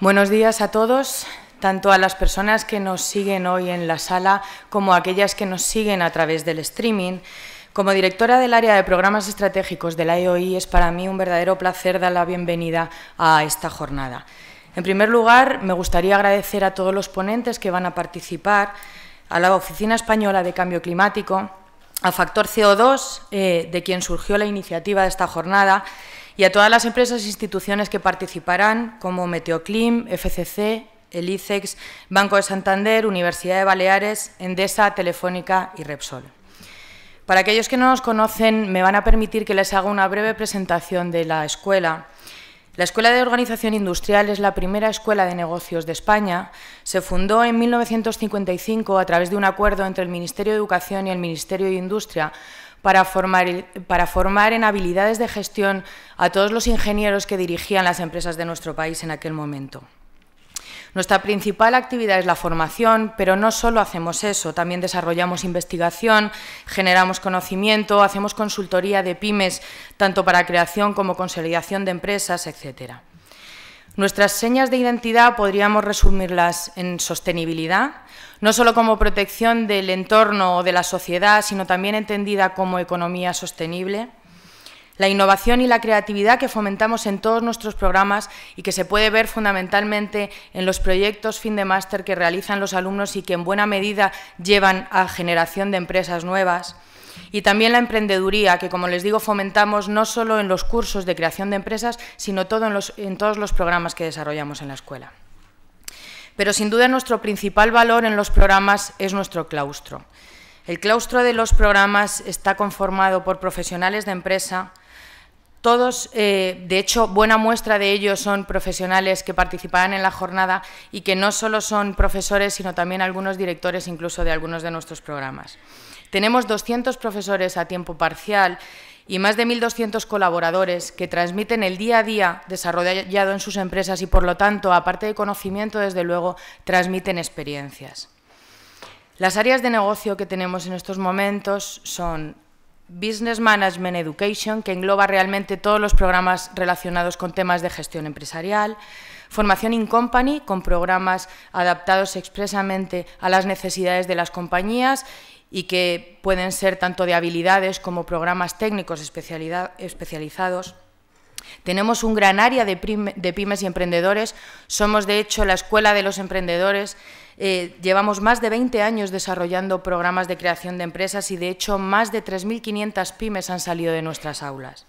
Buenos días a todos, tanto a las personas que nos siguen hoy en la sala como a aquellas que nos siguen a través del streaming. Como directora del área de programas estratégicos de la EOI es para mí un verdadero placer dar la bienvenida a esta jornada. En primer lugar, me gustaría agradecer a todos los ponentes que van a participar, a la Oficina Española de Cambio Climático, a Factor CO2, eh, de quien surgió la iniciativa de esta jornada, y a todas las empresas e instituciones que participarán, como Meteoclim, FCC, el e Banco de Santander, Universidad de Baleares, Endesa, Telefónica y Repsol. Para aquellos que no nos conocen, me van a permitir que les haga una breve presentación de la escuela. La Escuela de Organización Industrial es la primera escuela de negocios de España. Se fundó en 1955 a través de un acuerdo entre el Ministerio de Educación y el Ministerio de Industria para formar, en habilidades de gestión a todos los ingenieros que dirigían las empresas de nuestro país en aquel momento. Nuestra principal actividad es la formación, pero no solo hacemos eso, también desarrollamos investigación, generamos conocimiento, hacemos consultoría de pymes, tanto para creación como consolidación de empresas, etcétera. Nuestras señas de identidad podríamos resumirlas en sostenibilidad, no solo como protección del entorno o de la sociedad, sino también entendida como economía sostenible, la innovación y la creatividad que fomentamos en todos nuestros programas y que se puede ver fundamentalmente en los proyectos fin de máster que realizan los alumnos y que en buena medida llevan a generación de empresas nuevas, y también la emprendeduría, que como les digo fomentamos no solo en los cursos de creación de empresas, sino en, todos los programas que desarrollamos en la escuela. Pero sin duda nuestro principal valor en los programas es nuestro claustro. El claustro de los programas está conformado por profesionales de empresa, todos, eh, de hecho, buena muestra de ellos son profesionales que participarán en la jornada y que no solo son profesores, sino también algunos directores incluso de algunos de nuestros programas. Tenemos 200 profesores a tiempo parcial y más de 1.200 colaboradores que transmiten el día a día desarrollado en sus empresas y, por lo tanto, aparte de conocimiento, desde luego, transmiten experiencias. Las áreas de negocio que tenemos en estos momentos son Business Management Education, que engloba realmente todos los programas relacionados con temas de gestión empresarial, formación in company, con programas adaptados expresamente a las necesidades de las compañías y que pueden ser tanto de habilidades como programas técnicos especializados. Tenemos un gran área de, pymes y emprendedores, somos de hecho la escuela de los emprendedores, eh, llevamos más de 20 años desarrollando programas de creación de empresas y de hecho más de 3.500 pymes han salido de nuestras aulas.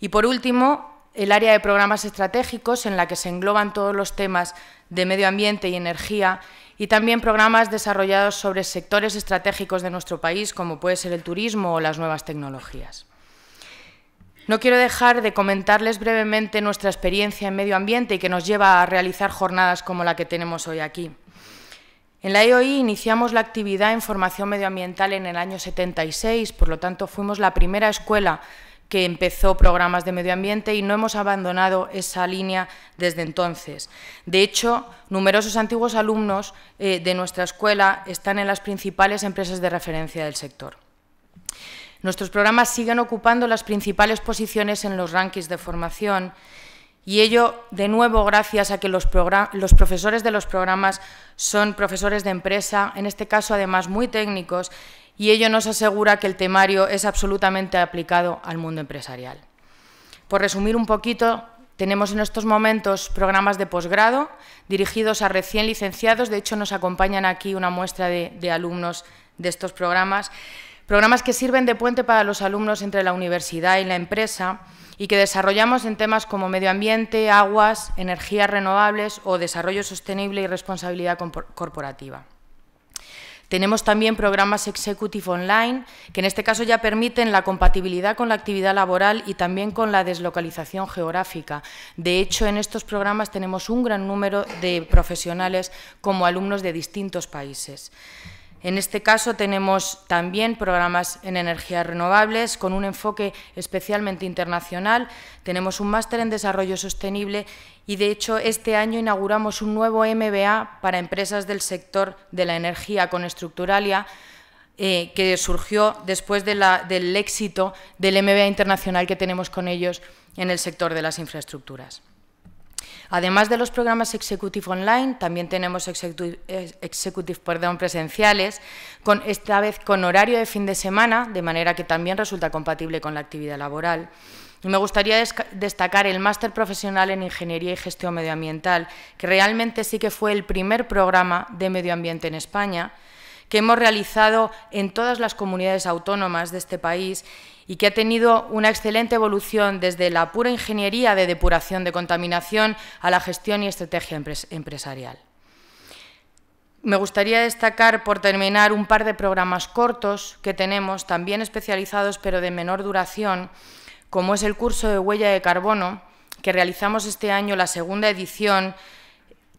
Y por último, el área de programas estratégicos en la que se engloban todos los temas de medio ambiente y energía y también programas desarrollados sobre sectores estratégicos de nuestro país, como puede ser el turismo o las nuevas tecnologías. No quiero dejar de comentarles brevemente nuestra experiencia en medio ambiente y que nos lleva a realizar jornadas como la que tenemos hoy aquí. En la EOI iniciamos la actividad en formación medioambiental en el año 76, por lo tanto fuimos la primera escuela que empezó programas de medio ambiente y no hemos abandonado esa línea desde entonces. De hecho, numerosos antiguos alumnos eh, de nuestra escuela están en las principales empresas de referencia del sector. Nuestros programas siguen ocupando las principales posiciones en los rankings de formación y ello, de nuevo, gracias a que los, profesores de los programas son profesores de empresa, en este caso además muy técnicos, y ello nos asegura que el temario es absolutamente aplicado al mundo empresarial. Por resumir un poquito, tenemos en estos momentos programas de posgrado dirigidos a recién licenciados. De hecho, nos acompañan aquí una muestra de, alumnos de estos programas. Programas que sirven de puente para los alumnos entre la universidad y la empresa y que desarrollamos en temas como medio ambiente, aguas, energías renovables o desarrollo sostenible y responsabilidad corporativa. Tenemos también programas Executive Online, que en este caso ya permiten la compatibilidad con la actividad laboral y también con la deslocalización geográfica. De hecho, en estos programas tenemos un gran número de profesionales como alumnos de distintos países. En este caso tenemos también programas en energías renovables con un enfoque especialmente internacional. Tenemos un máster en desarrollo sostenible y de hecho este año inauguramos un nuevo MBA para empresas del sector de la energía con Estructuralia eh, que surgió después del éxito del MBA internacional que tenemos con ellos en el sector de las infraestructuras. Además de los programas Executive Online, también tenemos Executive, presenciales, con, esta vez con horario de fin de semana, de manera que también resulta compatible con la actividad laboral. Y me gustaría destacar el máster profesional en Ingeniería y Gestión Medioambiental, que realmente sí que fue el primer programa de medio ambiente en España, que hemos realizado en todas las comunidades autónomas de este país y que ha tenido una excelente evolución desde la pura ingeniería de depuración de contaminación a la gestión y estrategia empresarial. Me gustaría destacar, por terminar, un par de programas cortos que tenemos, también especializados pero de menor duración, como es el curso de huella de carbono, que realizamos este año la segunda edición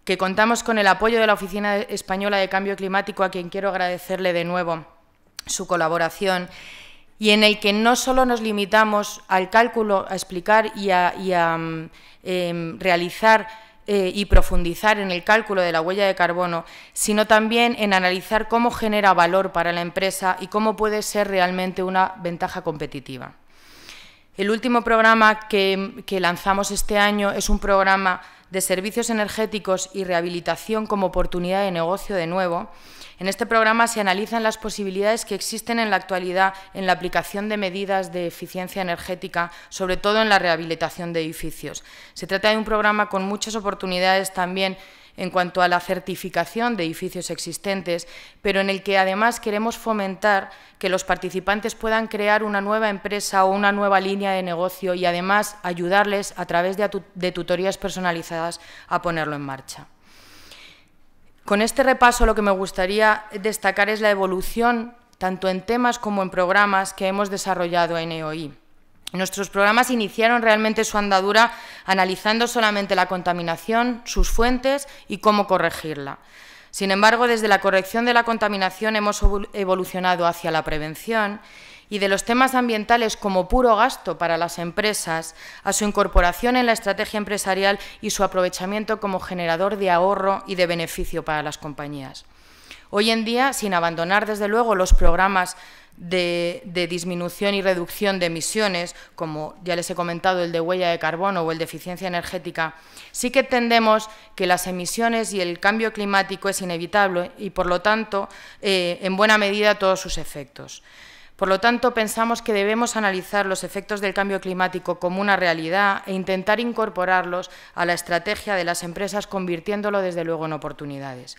que contamos con el apoyo de la Oficina Española de Cambio Climático, a quien quiero agradecerle de nuevo su colaboración, y en el que no solo nos limitamos al cálculo, a explicar y a, mm, em, realizar eh, y profundizar en el cálculo de la huella de carbono, sino también en analizar cómo genera valor para la empresa y cómo puede ser realmente una ventaja competitiva. El último programa que lanzamos este año es un programa de servicios energéticos y rehabilitación como oportunidad de negocio de nuevo, en este programa se analizan las posibilidades que existen en la actualidad en la aplicación de medidas de eficiencia energética, sobre todo en la rehabilitación de edificios. Se trata de un programa con muchas oportunidades también en cuanto a la certificación de edificios existentes, pero en el que además queremos fomentar que los participantes puedan crear una nueva empresa o una nueva línea de negocio y además ayudarles a través de, tutorías personalizadas a ponerlo en marcha. Con este repaso lo que me gustaría destacar es la evolución, tanto en temas como en programas, que hemos desarrollado en EOI. Nuestros programas iniciaron realmente su andadura analizando solamente la contaminación, sus fuentes y cómo corregirla. Sin embargo, desde la corrección de la contaminación hemos evolucionado hacia la prevención y de los temas ambientales como puro gasto para las empresas a su incorporación en la estrategia empresarial y su aprovechamiento como generador de ahorro y de beneficio para las compañías. Hoy en día, sin abandonar desde luego los programas de, disminución y reducción de emisiones, como ya les he comentado, el de huella de carbono o el de eficiencia energética, sí que entendemos que las emisiones y el cambio climático es inevitable y, por lo tanto, eh, en buena medida todos sus efectos. Por lo tanto, pensamos que debemos analizar los efectos del cambio climático como una realidad e intentar incorporarlos a la estrategia de las empresas, convirtiéndolo desde luego en oportunidades.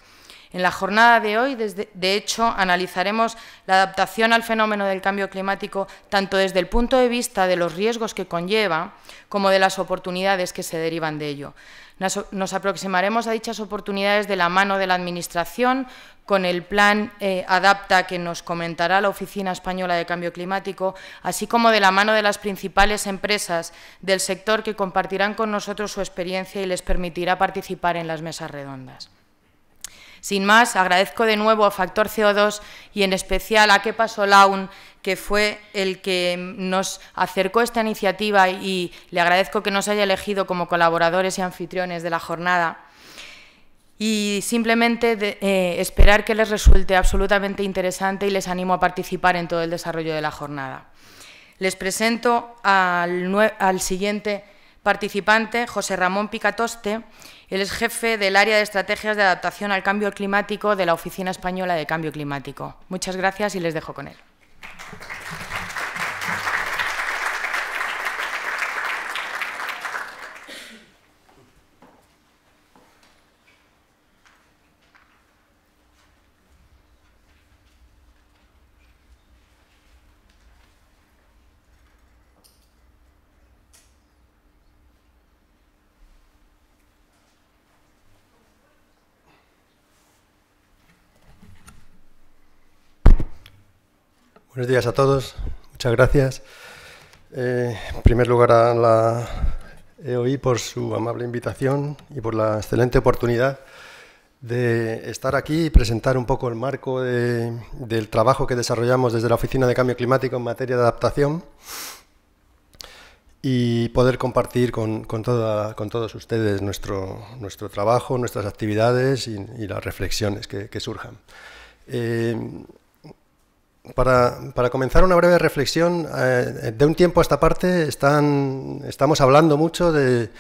En la jornada de hoy, de hecho, analizaremos la adaptación al fenómeno del cambio climático tanto desde el punto de vista de los riesgos que conlleva como de las oportunidades que se derivan de ello. Nos aproximaremos a dichas oportunidades de la mano de la Administración con el plan eh, ADAPTA que nos comentará la Oficina Española de Cambio Climático, así como de la mano de las principales empresas del sector que compartirán con nosotros su experiencia y les permitirá participar en las mesas redondas. Sin más, agradezco de nuevo a Factor CO2 y en especial a Kepa que fue el que nos acercó esta iniciativa y le agradezco que nos haya elegido como colaboradores y anfitriones de la jornada y simplemente eh, esperar que les resulte absolutamente interesante y les animo a participar en todo el desarrollo de la jornada. Les presento al siguiente Participante, José Ramón Picatoste, él es jefe del área de estrategias de adaptación al cambio climático de la Oficina Española de Cambio Climático. Muchas gracias y les dejo con él. Buenos días a todos, muchas gracias. Eh, en primer lugar a la EOI por su amable invitación y por la excelente oportunidad de estar aquí y presentar un poco el marco del trabajo que desarrollamos desde la Oficina de Cambio Climático en materia de adaptación y poder compartir con, todos ustedes nuestro, trabajo, nuestras actividades y, las reflexiones que, surjan. Eh, para, para, comenzar una breve reflexión, eh, de un tiempo a esta parte están, estamos hablando mucho de eh,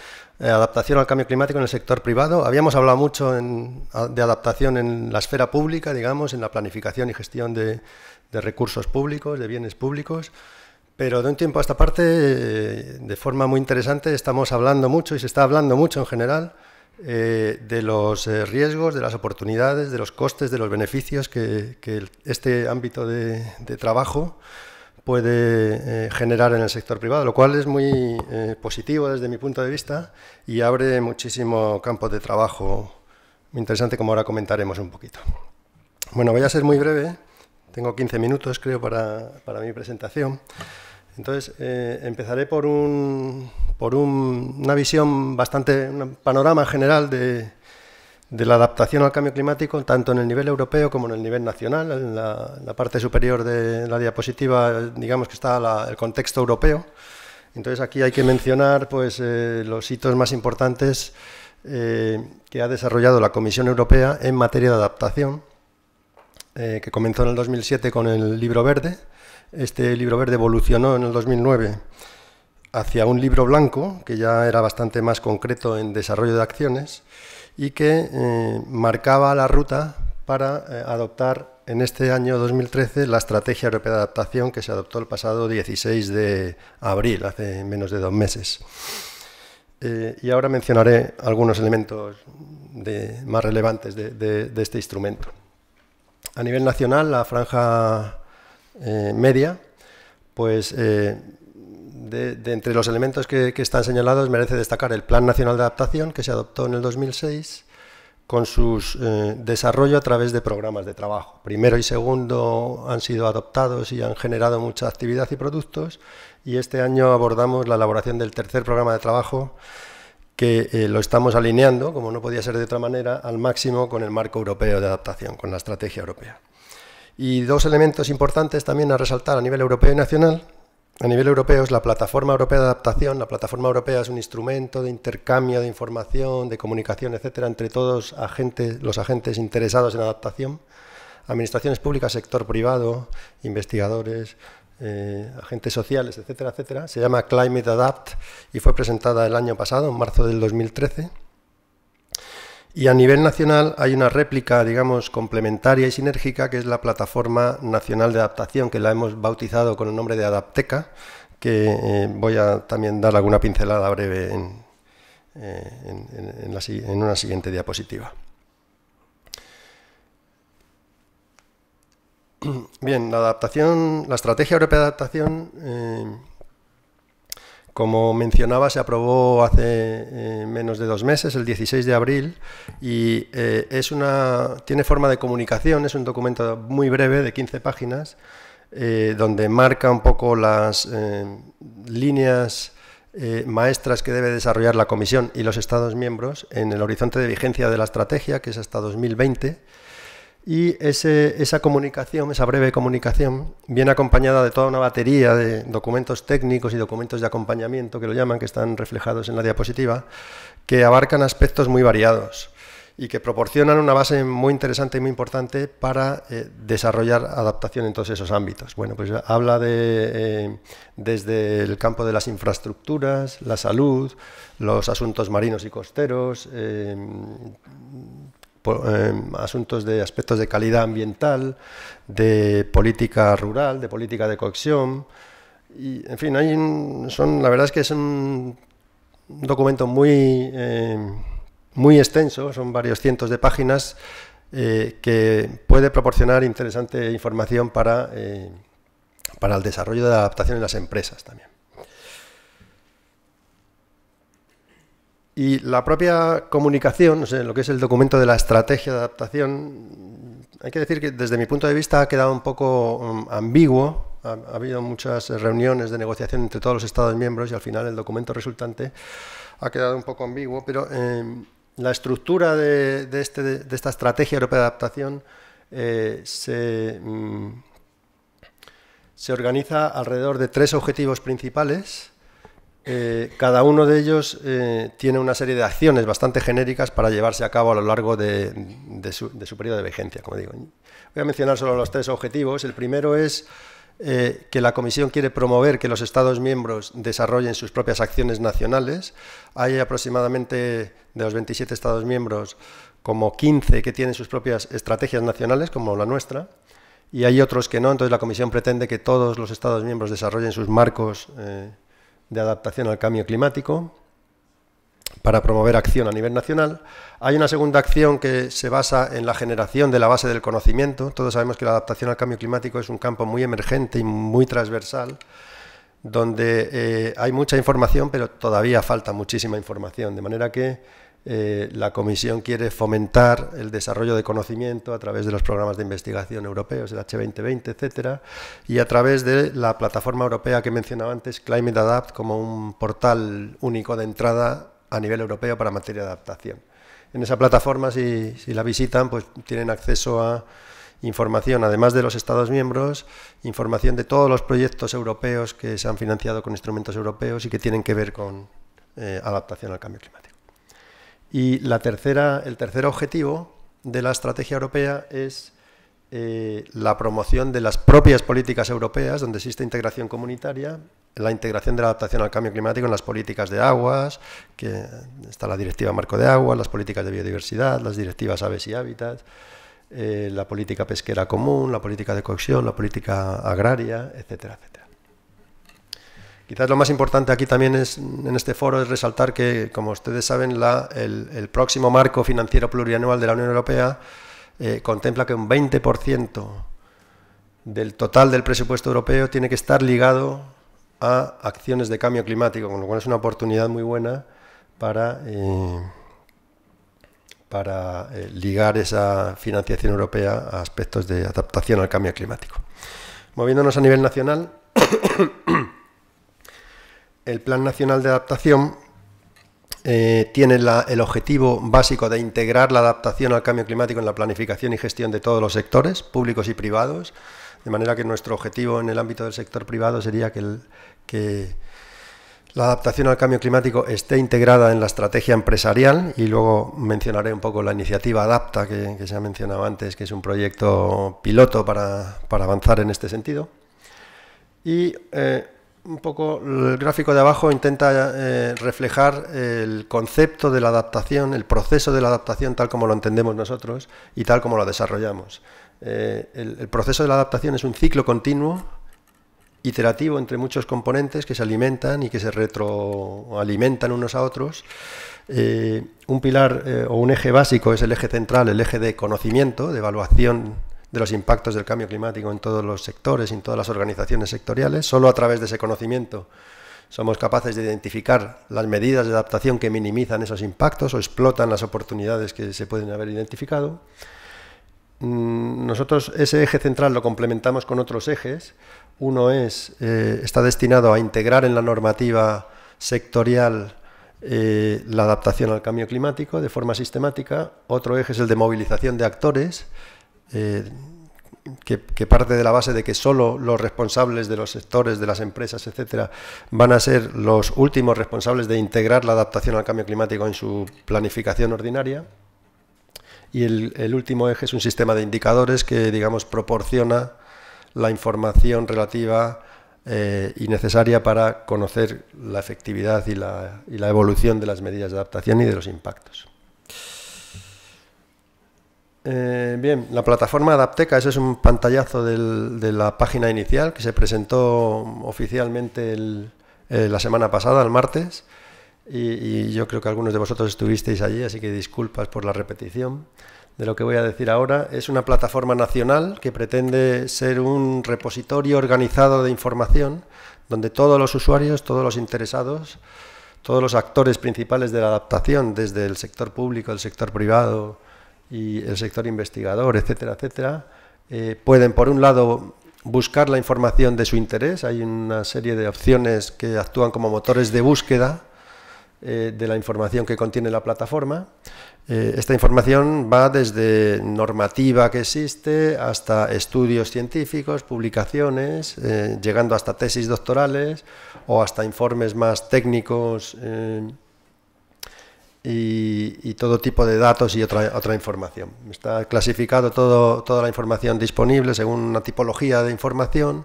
adaptación al cambio climático en el sector privado. Habíamos hablado mucho de adaptación en la esfera pública, digamos, en la planificación y gestión de, recursos públicos, de bienes públicos. Pero de un tiempo a esta parte, eh, de forma muy interesante, estamos hablando mucho y se está hablando mucho en general eh, de los eh, riesgos, de las oportunidades, de los costes, de los beneficios que, este ámbito de, trabajo puede eh, generar en el sector privado, lo cual es muy positivo desde mi punto de vista y abre muchísimo campo de trabajo muy interesante como ahora comentaremos un poquito. Bueno, voy a ser muy breve, tengo 15 minutos creo para, para mi presentación. Entonces, eh, empezaré por, un, por un, una visión bastante, un panorama general de, la adaptación al cambio climático, tanto en el nivel europeo como en el nivel nacional. En la, parte superior de la diapositiva, digamos que está el contexto europeo. Entonces, aquí hay que mencionar pues, eh, los hitos más importantes eh, que ha desarrollado la Comisión Europea en materia de adaptación, que comenzó en el 2007 con el Libro Verde este libro verde evolucionó en el 2009 hacia un libro blanco, que ya era bastante más concreto en desarrollo de acciones, y que eh, marcaba la ruta para eh, adoptar en este año 2013 la Estrategia Europea de Adaptación que se adoptó el pasado 16 de abril, hace menos de dos meses. Eh, y ahora mencionaré algunos elementos más relevantes de, de este instrumento. A nivel nacional, la franja eh, media, pues eh, de, entre los elementos que, están señalados merece destacar el Plan Nacional de Adaptación que se adoptó en el 2006 con su eh, desarrollo a través de programas de trabajo. Primero y segundo han sido adoptados y han generado mucha actividad y productos y este año abordamos la elaboración del tercer programa de trabajo que lo estamos alineando, como no podía ser de otra manera, al máximo con el marco europeo de adaptación, con la estrategia europea. Y dos elementos importantes también a resaltar a nivel europeo y nacional. A nivel europeo es la Plataforma Europea de Adaptación. La Plataforma Europea es un instrumento de intercambio de información, de comunicación, etcétera, entre todos los agentes interesados en adaptación, administraciones públicas, sector privado, investigadores, eh, agentes sociales, etcétera, etcétera. Se llama Climate Adapt y fue presentada el año pasado, en marzo del 2013. Y a nivel nacional hay una réplica, digamos, complementaria y sinérgica, que es la Plataforma Nacional de Adaptación, que la hemos bautizado con el nombre de Adapteca, que eh, voy a también dar alguna pincelada breve eh, en, una siguiente diapositiva. Bien, la adaptación, la estrategia europea de adaptación eh, como mencionaba, se aprobó hace eh, menos de dos meses, el 16 de abril, y eh, es una, tiene forma de comunicación, es un documento muy breve de 15 páginas, eh, donde marca un poco las líneas maestras que debe desarrollar la Comisión y los Estados miembros en el horizonte de vigencia de la estrategia, que es hasta 2020 y esa comunicación, esa breve comunicación, viene acompañada de toda una batería de documentos técnicos y documentos de acompañamiento, que lo llaman, que están reflejados en la diapositiva, que abarcan aspectos muy variados y que proporcionan una base muy interesante y muy importante para eh, desarrollar adaptación en todos esos ámbitos. Bueno, pues habla de eh, desde el campo de las infraestructuras, la salud, los asuntos marinos y costeros, eh, Em, asuntos de aspectos de calidad ambiental, de política rural, de política de cohesión. Y, en fin, hay son, la verdad es que es un documento muy, em, muy extenso, son varios cientos de páginas, eh, que puede proporcionar interesante información para, eh, para el desarrollo de la adaptación en las empresas también. Y la propia comunicación, lo que es el documento de la estrategia de adaptación, hay que decir que desde mi punto de vista ha quedado un poco um, ambiguo. Ha, habido muchas reuniones de negociación entre todos los Estados miembros y al final el documento resultante ha quedado un poco ambiguo, pero em, la estructura este, de, esta estrategia europea de adaptación eh, mm, se organiza alrededor de tres objetivos principales eh, cada uno de ellos eh, tiene una serie de acciones bastante genéricas para llevarse a cabo a lo largo de, su, periodo de vigencia, como digo. Voy a mencionar solo los tres objetivos. El primero es eh, que la Comisión quiere promover que los Estados miembros desarrollen sus propias acciones nacionales. Hay aproximadamente de los 27 Estados miembros como 15 que tienen sus propias estrategias nacionales, como la nuestra y hay otros que no. Entonces la Comisión pretende que todos los Estados miembros desarrollen sus marcos eh, de adaptación al cambio climático para promover acción a nivel nacional. Hay una segunda acción que se basa en la generación de la base del conocimiento. Todos sabemos que la adaptación al cambio climático es un campo muy emergente y muy transversal, donde eh, hay mucha información, pero todavía falta muchísima información. De manera que eh, la Comisión quiere fomentar el desarrollo de conocimiento a través de los programas de investigación europeos, el H2020, etcétera, y a través de la plataforma europea que mencionaba antes, Climate Adapt, como un portal único de entrada a nivel europeo para materia de adaptación. En esa plataforma, si, la visitan, pues tienen acceso a información, además de los Estados miembros, información de todos los proyectos europeos que se han financiado con instrumentos europeos y que tienen que ver con eh, adaptación al cambio climático. Y la tercera, el tercer objetivo de la estrategia europea es eh, la promoción de las propias políticas europeas, donde existe integración comunitaria, la integración de la adaptación al cambio climático en las políticas de aguas, que está la directiva marco de aguas, las políticas de biodiversidad, las directivas aves y hábitats, eh, la política pesquera común, la política de cohesión, la política agraria, etcétera, etcétera. Quizás lo más importante aquí también es, en este foro es resaltar que, como ustedes saben, el, próximo marco financiero plurianual de la Unión Europea eh, contempla que un 20% del total del presupuesto europeo tiene que estar ligado a acciones de cambio climático, con lo cual es una oportunidad muy buena para, eh, para eh, ligar esa financiación europea a aspectos de adaptación al cambio climático. Moviéndonos a nivel nacional, el Plan Nacional de Adaptación eh, tiene el objetivo básico de integrar la adaptación al cambio climático en la planificación y gestión de todos los sectores, públicos y privados, de manera que nuestro objetivo en el ámbito del sector privado sería que, la adaptación al cambio climático esté integrada en la estrategia empresarial y luego mencionaré un poco la iniciativa Adapta que, se ha mencionado antes, que es un proyecto piloto para, avanzar en este sentido. Y eh, un poco el gráfico de abajo intenta eh, reflejar el concepto de la adaptación, el proceso de la adaptación tal como lo entendemos nosotros y tal como lo desarrollamos. Eh, el, proceso de la adaptación es un ciclo continuo, iterativo entre muchos componentes que se alimentan y que se retroalimentan unos a otros. Eh, un pilar o un eje básico es el eje central, el eje de conocimiento, de evaluación de los impactos del cambio climático en todos los sectores, en todas las organizaciones sectoriales. Solo a través de ese conocimiento somos capaces de identificar las medidas de adaptación que minimizan esos impactos o explotan las oportunidades que se pueden haber identificado. Mm, nosotros ese eje central lo complementamos con otros ejes. Uno es, eh, está destinado a integrar en la normativa sectorial eh, la adaptación al cambio climático de forma sistemática. Otro eje es el de movilización de actores eh, que, parte de la base de que solo los responsables de los sectores, de las empresas, etcétera, van a ser los últimos responsables de integrar la adaptación al cambio climático en su planificación ordinaria. Y el, último eje es un sistema de indicadores que, digamos, proporciona la información relativa eh, y necesaria para conocer la efectividad y la evolución de las medidas de adaptación y de los impactos. Eh, bien, la plataforma Adapteca, ese es un pantallazo de la página inicial que se presentó oficialmente eh, la semana pasada, el martes, y, y, yo creo que algunos de vosotros estuvisteis allí, así que disculpas por la repetición de lo que voy a decir ahora. Es una plataforma nacional que pretende ser un repositorio organizado de información donde todos los usuarios, todos los interesados, todos los actores principales de la adaptación, desde el sector público, el sector privado, y el sector investigador, etcétera, etcétera, eh, pueden, por un lado, buscar la información de su interés. Hay una serie de opciones que actúan como motores de búsqueda eh, de la información que contiene la plataforma. Eh, esta información va desde normativa que existe hasta estudios científicos, publicaciones, llegando hasta tesis doctorales o hasta informes más técnicos y, todo tipo de datos y otra, información. Está clasificado toda la información disponible según una tipología de información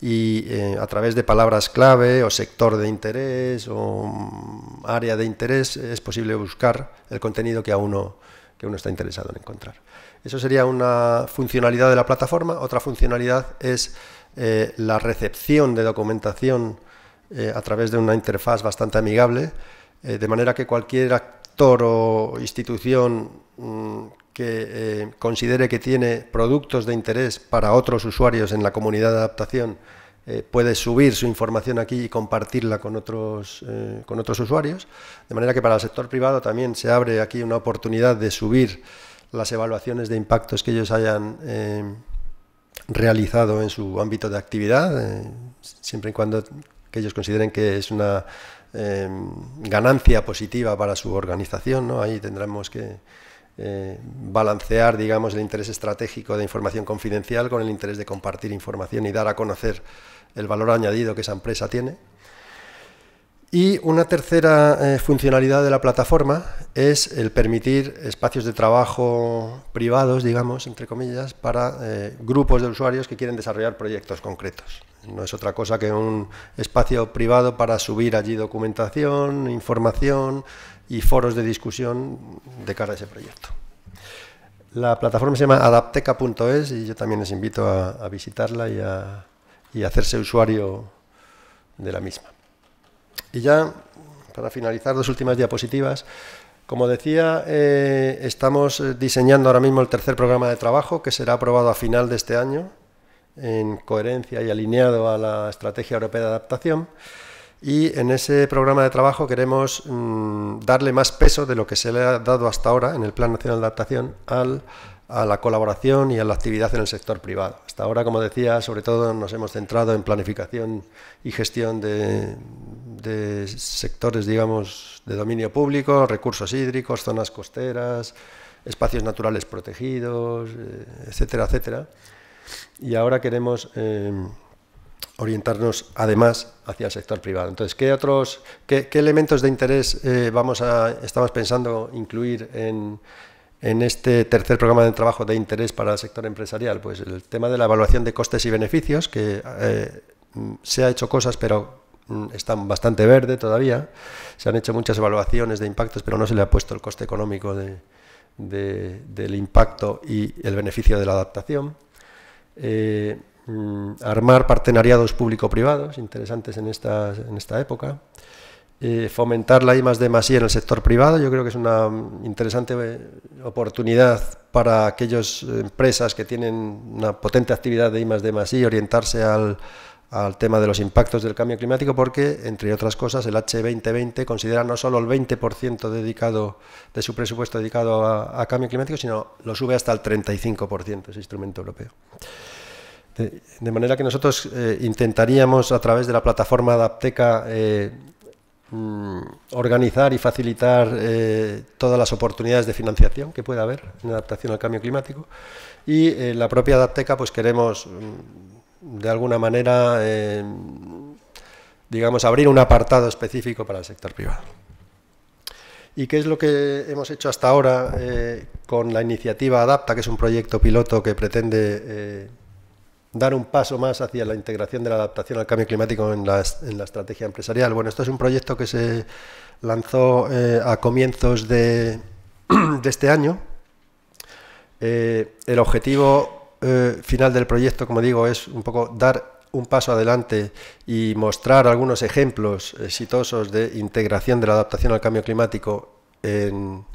y eh, a través de palabras clave o sector de interés o mm, área de interés es posible buscar el contenido que uno, que uno está interesado en encontrar. Eso sería una funcionalidad de la plataforma. Otra funcionalidad es eh, la recepción de documentación eh, a través de una interfaz bastante amigable eh, de manera que cualquier actor o institución mm, que eh, considere que tiene productos de interés para otros usuarios en la comunidad de adaptación eh, puede subir su información aquí y compartirla con otros, con otros usuarios. De manera que para el sector privado también se abre aquí una oportunidad de subir las evaluaciones de impactos que ellos hayan realizado en su ámbito de actividad, siempre y cuando que ellos consideren que es una Em, ganancia positiva para su organización. ¿no? Ahí tendremos que eh, balancear digamos, el interés estratégico de información confidencial con el interés de compartir información y dar a conocer el valor añadido que esa empresa tiene y una tercera eh, funcionalidad de la plataforma es el permitir espacios de trabajo privados, digamos, entre comillas, para eh, grupos de usuarios que quieren desarrollar proyectos concretos. No es otra cosa que un espacio privado para subir allí documentación, información y foros de discusión de cara a ese proyecto. La plataforma se llama adapteca.es y yo también les invito a, visitarla y y hacerse usuario de la misma. Y ya, para finalizar, dos últimas diapositivas. Como decía, eh, estamos eh, diseñando ahora mismo el tercer programa de trabajo que será aprobado a final de este año en coherencia y alineado a la Estrategia Europea de Adaptación. Y en ese programa de trabajo queremos mm, darle más peso de lo que se le ha dado hasta ahora en el Plan Nacional de Adaptación al, a la colaboración y a la actividad en el sector privado. Hasta ahora, como decía, sobre todo nos hemos centrado en planificación y gestión de, de sectores, digamos, de dominio público, recursos hídricos, zonas costeras, espacios naturales protegidos, eh, etcétera, etcétera. Y ahora queremos em, orientarnos además hacia el sector privado. Entonces, ¿qué otros, qué, elementos de interés eh, vamos a, estamos pensando incluir en, este tercer programa de trabajo de interés para el sector empresarial? Pues el tema de la evaluación de costes y beneficios, que eh, se ha hecho cosas, pero Mm, están bastante verde todavía. Se han hecho muchas evaluaciones de impactos, pero no se le ha puesto el coste económico del impacto y el beneficio de la adaptación. Eh, mm, armar partenariados público-privados, interesantes en esta, en esta época. Eh, fomentar la I más I en el sector privado, yo creo que es una mm, interesante eh, oportunidad para aquellas empresas que tienen una potente actividad de I más de I, orientarse al, al tema de los impactos del cambio climático porque, entre otras cosas, el H2020 considera no solo el 20% dedicado de su presupuesto dedicado a, cambio climático, sino lo sube hasta el 35% ese instrumento europeo. De, manera que nosotros eh, intentaríamos, a través de la plataforma Adapteca, eh, mm, organizar y facilitar eh, todas las oportunidades de financiación que pueda haber en adaptación al cambio climático. Y la propia Adapteca, pues queremos mm, de alguna manera, eh, digamos, abrir un apartado específico para el sector privado. ¿Y qué es lo que hemos hecho hasta ahora eh, con la iniciativa Adapta, que es un proyecto piloto que pretende eh, dar un paso más hacia la integración de la adaptación al cambio climático en la, estrategia empresarial? Bueno, esto es un proyecto que se lanzó a comienzos de, de este año. el objetivo eh, final del proyecto, como digo, es un poco dar un paso adelante y mostrar algunos ejemplos exitosos de integración de la adaptación al cambio climático en,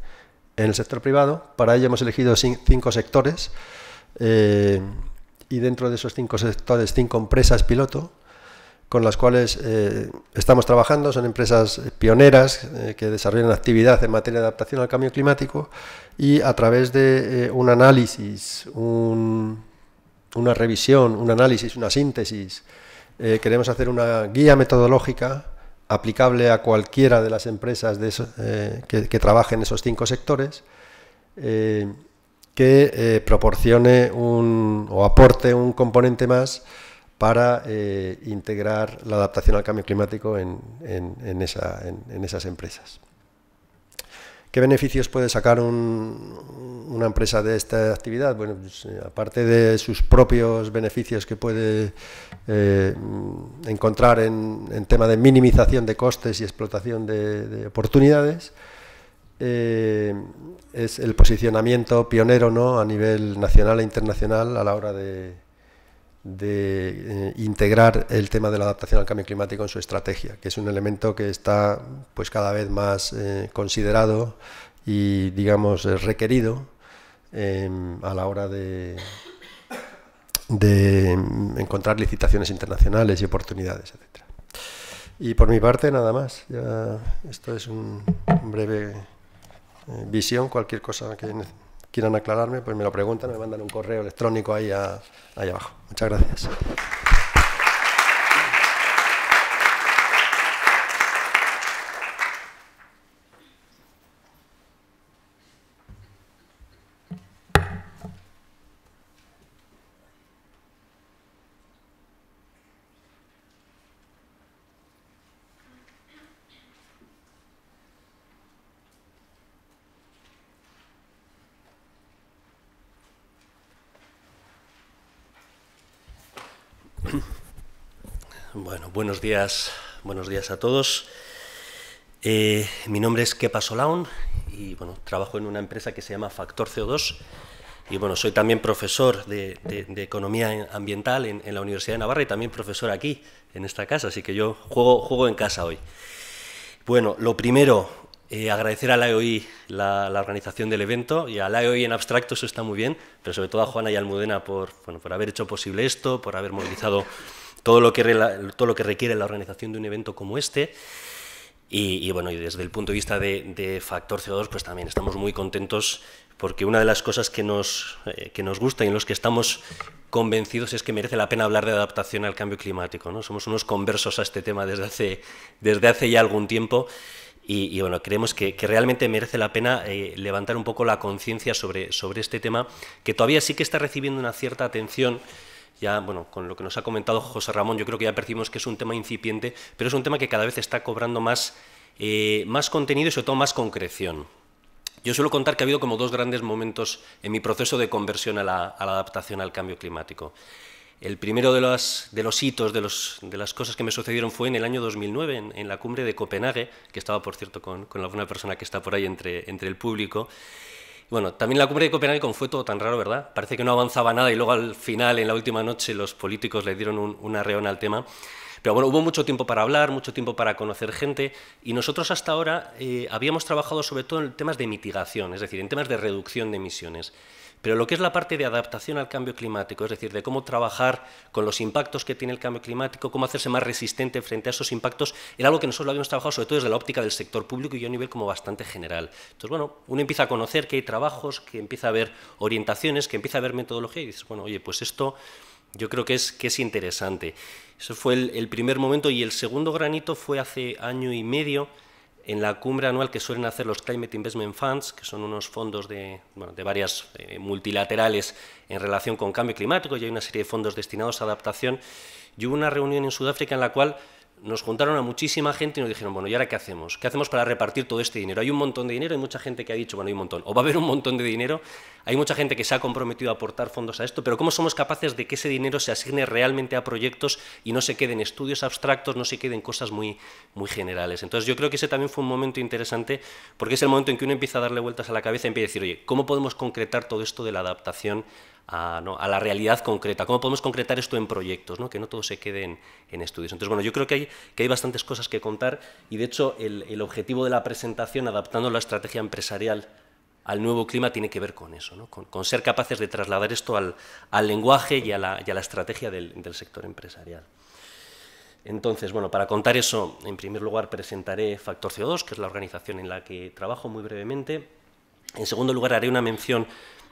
el sector privado. Para ello hemos elegido cinco sectores eh, y dentro de esos cinco sectores, cinco empresas piloto con las cuales eh, estamos trabajando. Son empresas eh, pioneras eh, que desarrollan actividad en materia de adaptación al cambio climático y a través de un análisis, una revisión, un análisis, una síntesis, queremos hacer una guía metodológica aplicable a cualquiera de las empresas que, trabajen en esos cinco sectores que proporcione un, o aporte un componente más para eh, integrar la adaptación al cambio climático en, esas empresas. ¿Qué beneficios puede sacar una empresa de esta actividad? Bueno, pues, eh, aparte de sus propios beneficios que puede eh, encontrar en, tema de minimización de costes y explotación de, oportunidades, es el posicionamiento pionero ¿no? a nivel nacional e internacional a la hora de, de eh, integrar el tema de la adaptación al cambio climático en su estrategia, que es un elemento que está pues cada vez más eh, considerado y digamos eh, requerido em, a la hora de, de em, encontrar licitaciones internacionales y oportunidades, etcétera. Y por mi parte nada más. esto es un breve visión, cualquier cosa que quieran aclararme, pues me lo preguntan, me mandan un correo electrónico ahí, ahí abajo. Muchas gracias. buenos días, buenos días a todos. Eh, mi nombre es Kepa Solaun y bueno, trabajo en una empresa que se llama Factor CO2 y bueno, soy también profesor de, Economía Ambiental en, la Universidad de Navarra y también profesor aquí, en esta casa, así que yo juego, juego en casa hoy. Bueno, lo primero, eh, agradecer a la EOI la, organización del evento y a la EOI en abstracto, eso está muy bien, pero sobre todo a Juana y Almudena por, por haber hecho posible esto, por haber movilizado todo lo que, todo lo que requiere la organización de un evento como este. Y, bueno, y desde el punto de vista de, factor CO2, pues también estamos muy contentos porque una de las cosas que nos, eh, nos gusta y en los que estamos convencidos es que merece la pena hablar de adaptación al cambio climático. ¿no? Somos unos conversos a este tema desde hace, desde hace ya algún tiempo y, bueno, creemos que, realmente merece la pena eh, levantar un poco la conciencia sobre, sobre este tema que todavía sí que está recibiendo una cierta atención ya, bueno, con lo que nos ha comentado José Ramón, yo creo que ya percibimos que es un tema incipiente, pero es un tema que cada vez está cobrando más, eh, más contenido y sobre todo más concreción. Yo suelo contar que ha habido como dos grandes momentos en mi proceso de conversión a la, adaptación al cambio climático. El primero de los, hitos, de, las cosas que me sucedieron fue en el año 2009, en, la cumbre de Copenhague, que estaba, por cierto, con, alguna persona que está por ahí entre, entre el público, bueno, también la cumbre de Copenhague, fue todo tan raro, ¿verdad? Parece que no avanzaba nada y luego al final, en la última noche, los políticos le dieron una una al tema. Pero bueno, hubo mucho tiempo para hablar, mucho tiempo para conocer gente y nosotros hasta ahora eh, habíamos trabajado sobre todo en temas de mitigación, es decir, en temas de reducción de emisiones. Pero lo que es la parte de adaptación al cambio climático, es decir, de cómo trabajar con los impactos que tiene el cambio climático, cómo hacerse más resistente frente a esos impactos, era algo que nosotros lo habíamos trabajado sobre todo desde la óptica del sector público y a un nivel como bastante general. Entonces, bueno, uno empieza a conocer que hay trabajos, que empieza a ver orientaciones, que empieza a ver metodología y dices, bueno, oye, pues esto yo creo que es, interesante. Ese fue el primer momento y el segundo granito fue hace año y medio en la cumbre anual que suelen hacer los Climate Investment Funds, que son unos fondos de, bueno, de varias eh, multilaterales en relación con cambio climático, y hay una serie de fondos destinados a adaptación, y hubo una reunión en Sudáfrica en la cual nos juntaron a muchísima gente y nos dijeron, bueno, ¿y ahora qué hacemos? ¿Qué hacemos para repartir todo este dinero? Hay un montón de dinero, hay mucha gente que ha dicho, bueno, hay un montón, o va a haber un montón de dinero, hay mucha gente que se ha comprometido a aportar fondos a esto, pero ¿cómo somos capaces de que ese dinero se asigne realmente a proyectos y no se queden estudios abstractos, no se queden cosas muy, muy generales? Entonces yo creo que ese también fue un momento interesante, porque es el momento en que uno empieza a darle vueltas a la cabeza y empieza a decir, oye, ¿cómo podemos concretar todo esto de la adaptación a, la realidad concreta, cómo podemos concretar esto en proyectos, que no todo se quede en, estudios. Entonces, bueno, yo creo que hay, que hay bastantes cosas que contar y, de hecho, el, objetivo de la presentación, adaptando la estrategia empresarial al nuevo clima, tiene que ver con eso, con, ser capaces de trasladar esto al, lenguaje y a la, estrategia del, del, sector empresarial. Entonces, bueno, para contar eso, en primer lugar presentaré Factor CO2, que es la organización en la que trabajo muy brevemente. En segundo lugar, haré una mención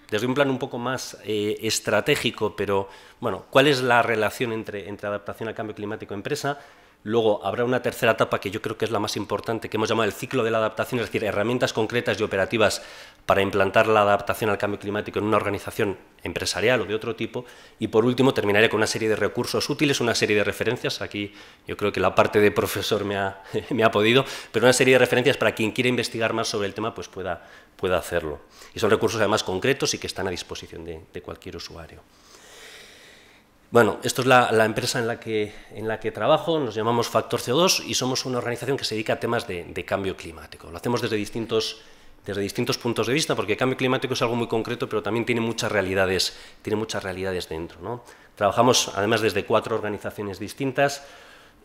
desde un plan un poco más eh, estratégico, pero bueno, ¿cuál es la relación entre, adaptación al cambio climático y empresa? Luego habrá una tercera etapa que yo creo que es la más importante, que hemos llamado el ciclo de la adaptación, es decir, herramientas concretas y operativas para implantar la adaptación al cambio climático en una organización empresarial o de otro tipo. Y por último, terminaré con una serie de recursos útiles, una serie de referencias. Aquí yo creo que la parte de profesor me ha, me ha podido, pero una serie de referencias para quien quiera investigar más sobre el tema pues pueda, pueda hacerlo. Y son recursos además concretos y que están a disposición de, cualquier usuario. Bueno, esto es la, empresa en la, que, en la que trabajo, nos llamamos Factor CO2 y somos una organización que se dedica a temas de, cambio climático. Lo hacemos desde distintos, desde distintos puntos de vista, porque el cambio climático es algo muy concreto, pero también tiene muchas realidades, tiene muchas realidades dentro. Trabajamos además desde cuatro organizaciones distintas.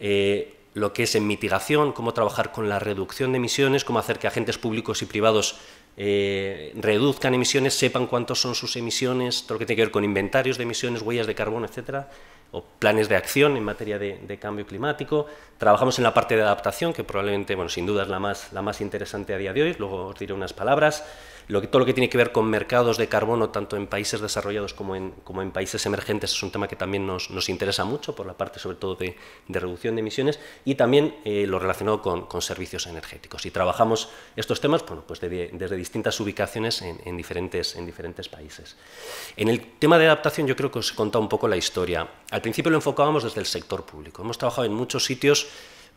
Eh, lo que es en mitigación, cómo trabajar con la reducción de emisiones, cómo hacer que agentes públicos y privados eh, reduzcan emisiones, sepan cuántas son sus emisiones, todo lo que tiene que ver con inventarios de emisiones, huellas de carbono, etcétera, o planes de acción en materia de, de, cambio climático. Trabajamos en la parte de adaptación, que probablemente, bueno, sin duda es la más, la más interesante a día de hoy, luego os diré unas palabras todo lo que tiene que ver con mercados de carbono, tanto en países desarrollados como en, como en países emergentes, es un tema que también nos, interesa mucho por la parte sobre todo de, reducción de emisiones y también eh, lo relacionado con, servicios energéticos. Y trabajamos estos temas bueno, pues desde distintas ubicaciones en, diferentes, en diferentes países. En el tema de adaptación yo creo que os he contado un poco la historia. Al principio lo enfocábamos desde el sector público. Hemos trabajado en muchos sitios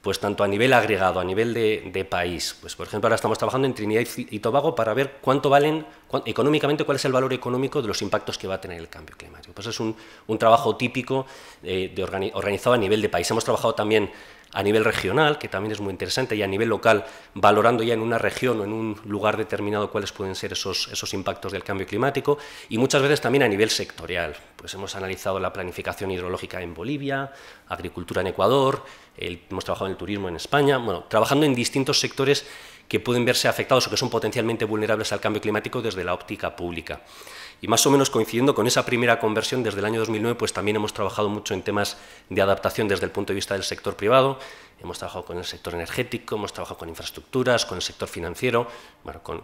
pues tanto a nivel agregado, a nivel de, país. Pues por ejemplo, ahora estamos trabajando en Trinidad y Tobago para ver cuánto valen económicamente, cuál es el valor económico de los impactos que va a tener el cambio climático. Pues es un, trabajo típico eh, de organizado a nivel de país. Hemos trabajado también a nivel regional, que también es muy interesante, y a nivel local, valorando ya en una región o en un lugar determinado cuáles pueden ser esos, esos impactos del cambio climático, y muchas veces también a nivel sectorial. Pues hemos analizado la planificación hidrológica en Bolivia, agricultura en Ecuador, hemos trabajado en el turismo en España, bueno, trabajando en distintos sectores que pueden verse afectados o que son potencialmente vulnerables al cambio climático desde la óptica pública. Y más o menos coincidiendo con esa primera conversión desde el año 2009, pues también hemos trabajado mucho en temas de adaptación desde el punto de vista del sector privado, hemos trabajado con el sector energético, hemos trabajado con infraestructuras, con el sector financiero,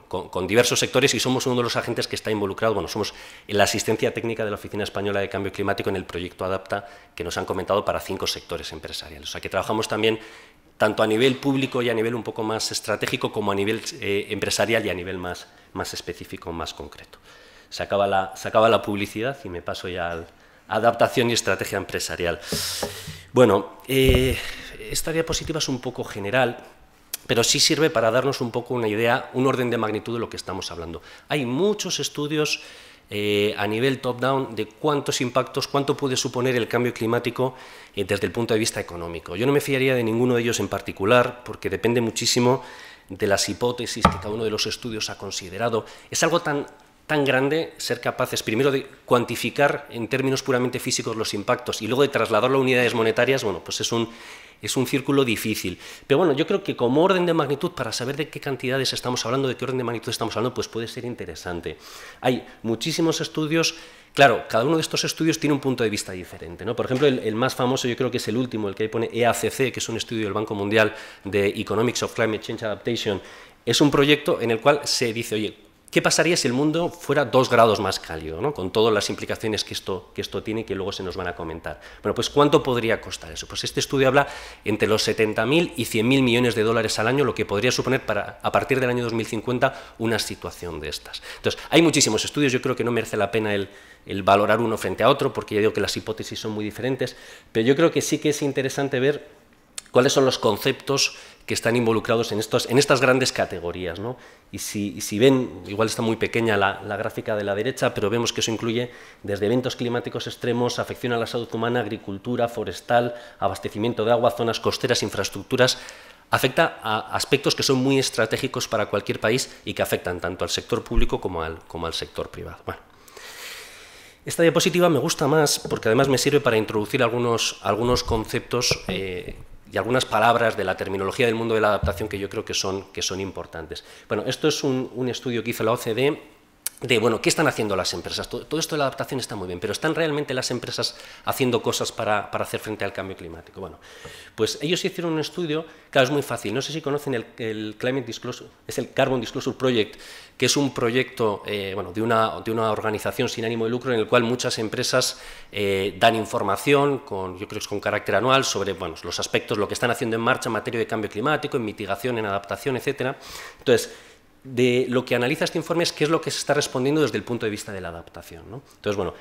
con, diversos sectores y somos uno de los agentes que está involucrado, bueno, somos en la asistencia técnica de la Oficina Española de Cambio Climático en el proyecto ADAPTA que nos han comentado para cinco sectores empresariales. O sea que trabajamos también tanto a nivel público y a nivel un poco más estratégico como a nivel eh, empresarial y a nivel más, más específico, más concreto. Se acaba, la, publicidad y me paso ya a adaptación y estrategia empresarial. Bueno, eh, esta diapositiva es un poco general, pero sí sirve para darnos un poco una idea, un orden de magnitud de lo que estamos hablando. Hay muchos estudios eh, a nivel top-down de cuántos impactos, cuánto puede suponer el cambio climático eh, desde el punto de vista económico. Yo no me fiaría de ninguno de ellos en particular, porque depende muchísimo de las hipótesis que cada uno de los estudios ha considerado. Es algo tan tan grande ser capaces primero de cuantificar en términos puramente físicos los impactos y luego de trasladarlo a unidades monetarias, bueno, pues es un es un círculo difícil. Pero bueno, yo creo que como orden de magnitud, para saber de qué cantidades estamos hablando, de qué orden de magnitud estamos hablando, pues puede ser interesante. Hay muchísimos estudios Claro, cada uno de estos estudios tiene un punto de vista diferente. ¿no? Por ejemplo, el, el, más famoso yo creo que es el último, el que ahí pone EACC, que es un estudio del Banco Mundial de Economics of Climate Change Adaptation. Es un proyecto en el cual se dice, oye, ¿Qué pasaría si el mundo fuera dos grados más cálido, con todas las implicaciones que esto, que esto tiene y que luego se nos van a comentar? Bueno, pues ¿cuánto podría costar eso? Pues este estudio habla entre los 70.000 y 100.000 millones de dólares al año, lo que podría suponer para, a partir del año 2050 una situación de estas. Entonces, hay muchísimos estudios, yo creo que no merece la pena el, el valorar uno frente a otro, porque ya digo que las hipótesis son muy diferentes, pero yo creo que sí que es interesante ver cuáles son los conceptos que están involucrados en, estos, en estas grandes categorías, ¿no? Y si, ven, igual está muy pequeña la, gráfica de la derecha, pero vemos que eso incluye desde eventos climáticos extremos, afección a la salud humana, agricultura, forestal, abastecimiento de agua, zonas costeras, infraestructuras. Afecta a aspectos que son muy estratégicos para cualquier país y que afectan tanto al sector público como al, como al sector privado. esta diapositiva me gusta más porque además me sirve para introducir algunos, algunos conceptos eh, y algunas palabras de la terminología del mundo de la adaptación que yo creo que son, que son importantes. Bueno, esto es un, un estudio que hizo la OCDE de, bueno, ¿qué están haciendo las empresas? Todo, esto de la adaptación está muy bien, pero ¿están realmente las empresas haciendo cosas para, hacer frente al cambio climático? Bueno, pues ellos hicieron un estudio, claro, es muy fácil, no sé si conocen el, Climate Disclosure, es el Carbon Disclosure Project, que es un proyecto eh, bueno, de, una, de una organización sin ánimo de lucro en el cual muchas empresas eh, dan información, con, yo creo que es con carácter anual, sobre bueno, los aspectos, lo que están haciendo en marcha en materia de cambio climático, en mitigación, en adaptación, etcétera. Entonces, de lo que analiza este informe es qué es lo que se está respondiendo desde el punto de vista de la adaptación. ¿no? Entonces, bueno,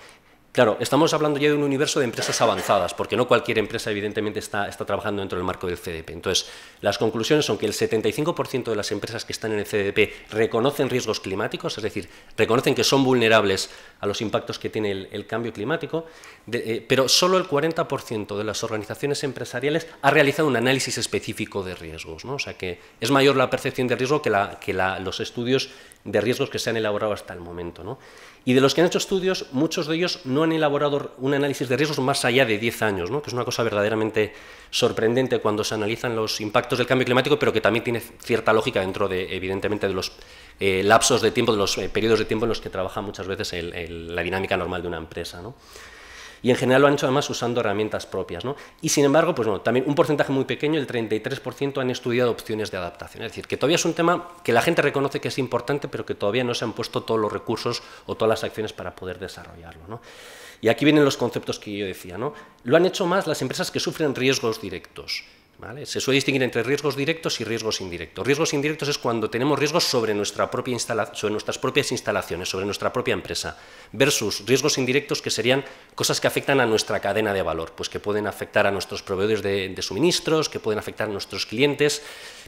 Claro, estamos hablando ya de un universo de empresas avanzadas, porque no cualquier empresa evidentemente está, trabajando dentro del marco del CDP. Entonces, las conclusiones son que el 75% de las empresas que están en el CDP reconocen riesgos climáticos, es decir, reconocen que son vulnerables a los impactos que tiene el, cambio climático, eh, pero solo el 40% de las organizaciones empresariales ha realizado un análisis específico de riesgos. ¿no? O sea que es mayor la percepción de riesgo que, los estudios de riesgos que se han elaborado hasta el momento. Y de los que han hecho estudios, muchos de ellos no han elaborado un análisis de riesgos más allá de 10 años, ¿no? que es una cosa verdaderamente sorprendente cuando se analizan los impactos del cambio climático, pero que también tiene cierta lógica dentro, de, evidentemente, de los eh, lapsos de tiempo, de los eh, periodos de tiempo en los que trabaja muchas veces la dinámica normal de una empresa. ¿no? Y en general lo han hecho además usando herramientas propias. Y sin embargo, pues bueno, también un porcentaje muy pequeño, el 33%, han estudiado opciones de adaptación. Es decir, que todavía es un tema que la gente reconoce que es importante, pero que todavía no se han puesto todos los recursos o todas las acciones para poder desarrollarlo. ¿no? Y aquí vienen los conceptos que yo decía. ¿no? Lo han hecho más las empresas que sufren riesgos directos. Se suele distinguir entre riesgos directos y riesgos indirectos. Riesgos indirectos es cuando tenemos riesgos sobre, nuestra propia sobre nuestras propias instalaciones, sobre nuestra propia empresa, versus riesgos indirectos que serían cosas que afectan a nuestra cadena de valor, pues que pueden afectar a nuestros proveedores de, suministros, que pueden afectar a nuestros clientes,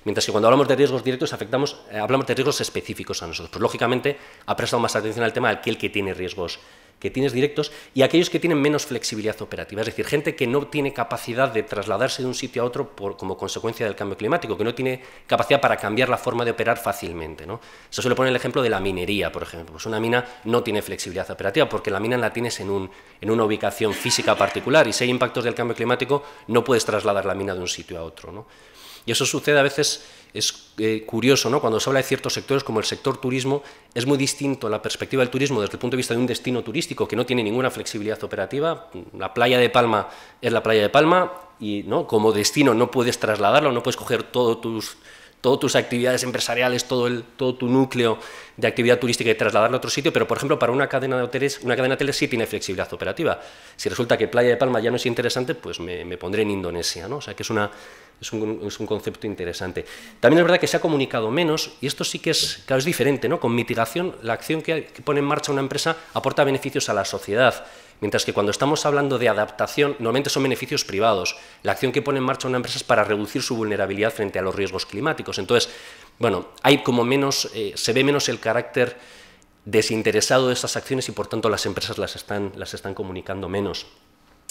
mientras que cuando hablamos de riesgos directos eh, hablamos de riesgos específicos a nosotros. Pues, lógicamente ha prestado más atención al tema aquel que tiene riesgos que tienes directos y aquellos que tienen menos flexibilidad operativa, es decir, gente que no tiene capacidad de trasladarse de un sitio a otro como consecuencia del cambio climático, que no tiene capacidad para cambiar la forma de operar fácilmente. ¿no? Eso se le pone el ejemplo de la minería, por ejemplo. Pues una mina no tiene flexibilidad operativa porque la mina la tienes en, una ubicación física particular y si hay impactos del cambio climático no puedes trasladar la mina de un sitio a otro. Y eso sucede a veces es eh, curioso, ¿no? Cuando se habla de ciertos sectores como el sector turismo, es muy distinto la perspectiva del turismo desde el punto de vista de un destino turístico que no tiene ninguna flexibilidad operativa. La playa de Palma es la playa de Palma y, ¿no? Como destino no puedes trasladarlo, no puedes coger todos tus todas tus actividades empresariales, todo, tu núcleo de actividad turística y trasladarlo a otro sitio, pero por ejemplo para una cadena de hoteles, una cadena de sí tiene flexibilidad operativa. Si resulta que Playa de Palma ya no es interesante, pues me, pondré en Indonesia, ¿no? O sea que es, un, concepto interesante. También es verdad que se ha comunicado menos, y esto sí que es, es diferente, ¿no? Con mitigación, la acción que pone en marcha una empresa aporta beneficios a la sociedad. Mientras que cuando estamos hablando de adaptación, normalmente son beneficios privados, la acción que pone en marcha una empresa es para reducir su vulnerabilidad frente a los riesgos climáticos. Entonces, bueno, hay como menos, eh, se ve menos el carácter desinteresado de estas acciones y por tanto las empresas las están, las están comunicando menos.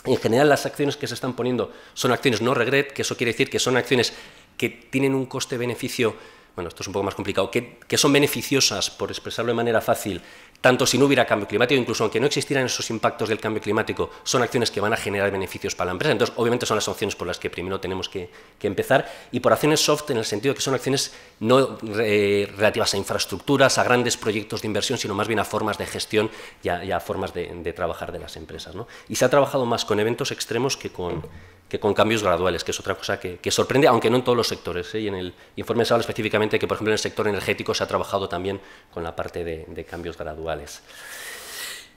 En general, las acciones que se están poniendo son acciones no regret, que eso quiere decir que son acciones que tienen un coste-beneficio bueno, esto es un poco más complicado, que, son beneficiosas, por expresarlo de manera fácil, tanto si no hubiera cambio climático, incluso aunque no existieran esos impactos del cambio climático, son acciones que van a generar beneficios para la empresa. Entonces, obviamente son las opciones por las que primero tenemos que, empezar. Y por acciones soft, en el sentido de que son acciones no relativas a infraestructuras, a grandes proyectos de inversión, sino más bien a formas de gestión y a, formas de, trabajar de las empresas. Y se ha trabajado más con eventos extremos que con que con cambios graduales, que es otra cosa que, sorprende, aunque no en todos los sectores. ¿eh? Y en el informe se habla específicamente que, por ejemplo, en el sector energético se ha trabajado también con la parte de, cambios graduales.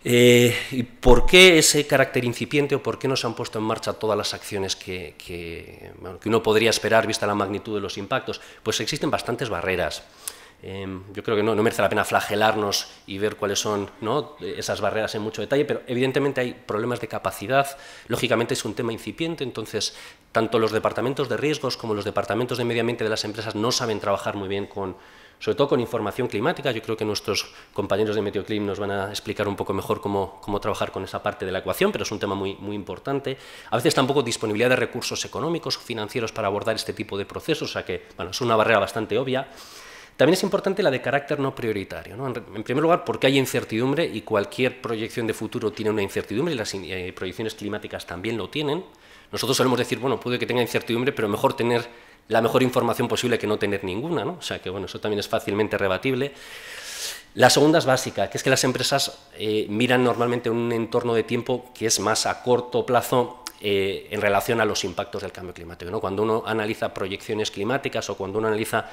Eh, ¿Y por qué ese carácter incipiente o por qué no se han puesto en marcha todas las acciones que, que uno podría esperar vista la magnitud de los impactos? Pues existen bastantes barreras. Em, yo creo que no, merece la pena flagelarnos y ver cuáles son esas barreras en mucho detalle, pero evidentemente hay problemas de capacidad. Lógicamente es un tema incipiente, entonces tanto los departamentos de riesgos como los departamentos de medio ambiente de las empresas no saben trabajar muy bien con, sobre todo con información climática. Yo creo que nuestros compañeros de Meteoclim nos van a explicar un poco mejor cómo, trabajar con esa parte de la ecuación, pero es un tema muy, muy importante. A veces tampoco disponibilidad de recursos económicos o financieros para abordar este tipo de procesos, o sea que es una barrera bastante obvia. También es importante la de carácter no prioritario. En, primer lugar, porque hay incertidumbre y cualquier proyección de futuro tiene una incertidumbre y las eh, proyecciones climáticas también lo tienen. Nosotros solemos decir, bueno, puede que tenga incertidumbre, pero mejor tener la mejor información posible que no tener ninguna. ¿no? O sea que, bueno, eso también es fácilmente rebatible. La segunda es básica, que es que las empresas eh, miran normalmente un entorno de tiempo que es más a corto plazo eh, en relación a los impactos del cambio climático. Cuando uno analiza proyecciones climáticas o cuando uno analiza